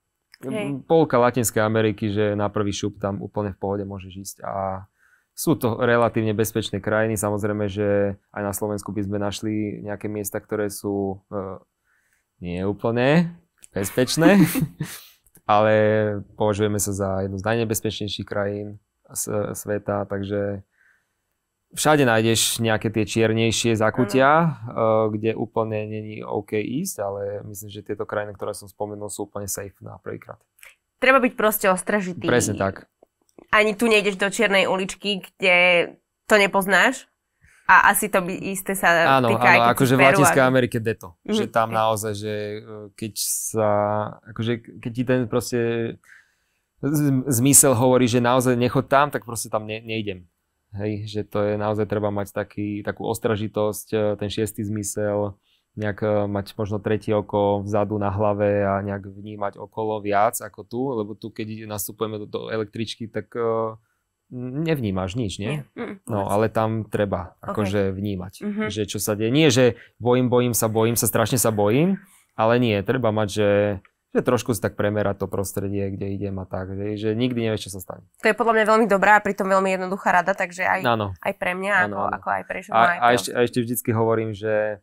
Hej. polka Latinskej Ameriky, že na prvý šup tam úplne v pohode môžeš ísť a sú to relatívne bezpečné krajiny, samozrejme, že aj na Slovensku by sme našli nejaké miesta, ktoré sú e, nie úplne bezpečné, [LAUGHS] ale považujeme sa za jednu z najnebezpečnejších krajín sveta, takže všade nájdeš nejaké tie čiernejšie zakutia, e, kde úplne není OK ísť, ale myslím, že tieto krajiny, ktoré som spomenul, sú úplne safe na prvýkrát. Treba byť proste ostražitý. Presne tak ani tu nejdeš do čiernej uličky, kde to nepoznáš. A asi to by isté sa áno, týka áno, aj akože v Latinskej Amerike deto. Mm-hmm. Že tam naozaj, že e, keď sa, akože keď ti ten proste zmysel hovorí, že naozaj nechod tam, tak proste tam ne, nejdem. Hej, že to je naozaj treba mať taký, takú ostražitosť, e, ten šiestý zmysel, nejak e, mať možno tretie oko vzadu na hlave a nejak vnímať okolo viac ako tu, lebo tu keď nastupujeme do, do električky, tak e, nevnímaš nič, nie? nie. No, ale tam treba akože okay. vnímať, mm-hmm. že čo sa deje. Nie, že bojím, bojím sa, bojím sa, strašne sa bojím, ale nie, treba mať, že že trošku si tak premerať to prostredie, kde idem a tak, že, že nikdy nevieš, čo sa stane. To je podľa mňa veľmi dobrá a pritom veľmi jednoduchá rada, takže aj, ano. aj pre mňa, ano, ako, ano. ako aj pre ženu. A, a, ešte, a ešte vždycky hovorím, že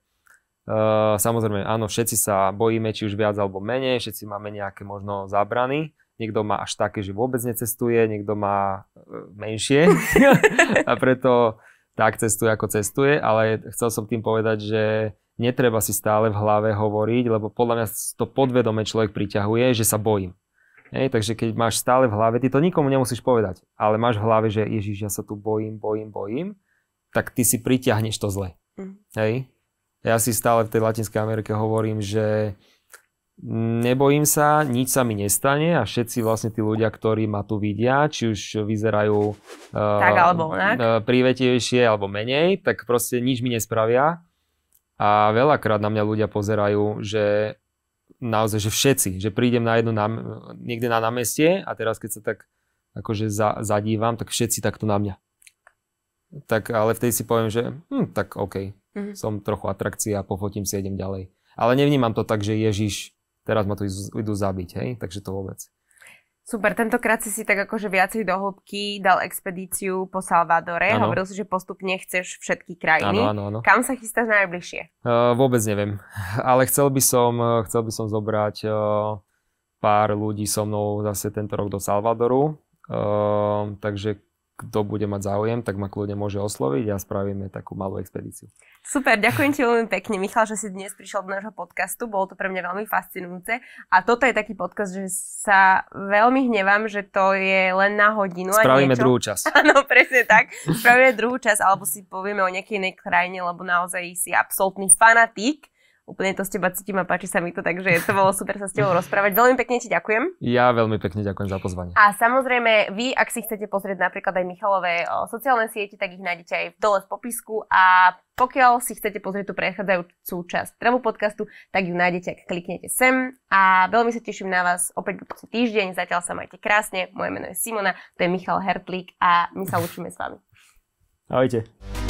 Eh, samozrejme, áno, všetci sa bojíme, či už viac alebo menej, všetci máme nejaké možno zábrany. Niekto má až také, že vôbec necestuje, niekto má eh, menšie [LAUGHS] a preto tak cestuje, ako cestuje, ale chcel som tým povedať, že netreba si stále v hlave hovoriť, lebo podľa mňa to podvedome človek priťahuje, že sa bojím. Hej, takže keď máš stále v hlave, ty to nikomu nemusíš povedať, ale máš v hlave, že Ježiš, ja sa tu bojím, bojím, bojím, tak ty si priťahneš to zle. Mm. Hej? Ja si stále v tej Latinskej Amerike hovorím, že nebojím sa, nič sa mi nestane a všetci vlastne tí ľudia, ktorí ma tu vidia, či už vyzerajú eh, tak alebo onak. Uh, eh, prívetivejšie alebo menej, tak proste nič mi nespravia. A veľakrát na mňa ľudia pozerajú, že naozaj, že všetci, že prídem na jedno na, niekde na námestie a teraz keď sa tak akože za, zadívam, tak všetci takto na mňa. Tak ale vtedy si poviem, že hm, tak OK, Mm-hmm. Som trochu atrakcia, pofotím si, idem ďalej. Ale nevnímam to tak, že Ježiš, teraz ma tu idú zabiť, hej? Takže to vôbec. Super, tentokrát si si tak akože viacej do hĺbky dal expedíciu po Salvadore. Ano. Hovoril si, že postupne chceš všetky krajiny. Ano, ano, ano. Kam sa chystáš najbližšie? Uh, vôbec neviem, [LAUGHS] ale chcel by som, eh, chcel by som zobrať uh, pár ľudí so mnou zase tento rok do Salvadoru. Uh, takže kto bude mať záujem, tak ma kľudne môže osloviť a spravíme takú malú expedíciu. Super, ďakujem ti veľmi pekne, Michal, že si dnes prišiel do nášho podcastu. Bolo to pre mňa veľmi fascinujúce. A toto je taký podcast, že sa veľmi hnevám, že to je len na hodinu. Spravíme a niečo. druhú časť. [LAUGHS] Áno, presne tak. Spravíme druhú časť, alebo si povieme o nejakej inej krajine, lebo naozaj si absolútny fanatík úplne to s teba cítim a páči sa mi to, takže to bolo super sa s tebou rozprávať. Veľmi pekne ti ďakujem. Ja veľmi pekne ďakujem za pozvanie. A samozrejme, vy, ak si chcete pozrieť napríklad aj Michalové sociálne siete, tak ich nájdete aj dole v popisku a pokiaľ si chcete pozrieť tú prechádzajúcu časť Travu podcastu, tak ju nájdete, ak kliknete sem. A veľmi sa teším na vás opäť budúci týždeň. Zatiaľ sa majte krásne. Moje meno je Simona, to je Michal Hertlík a my sa učíme s vami. Ahojte.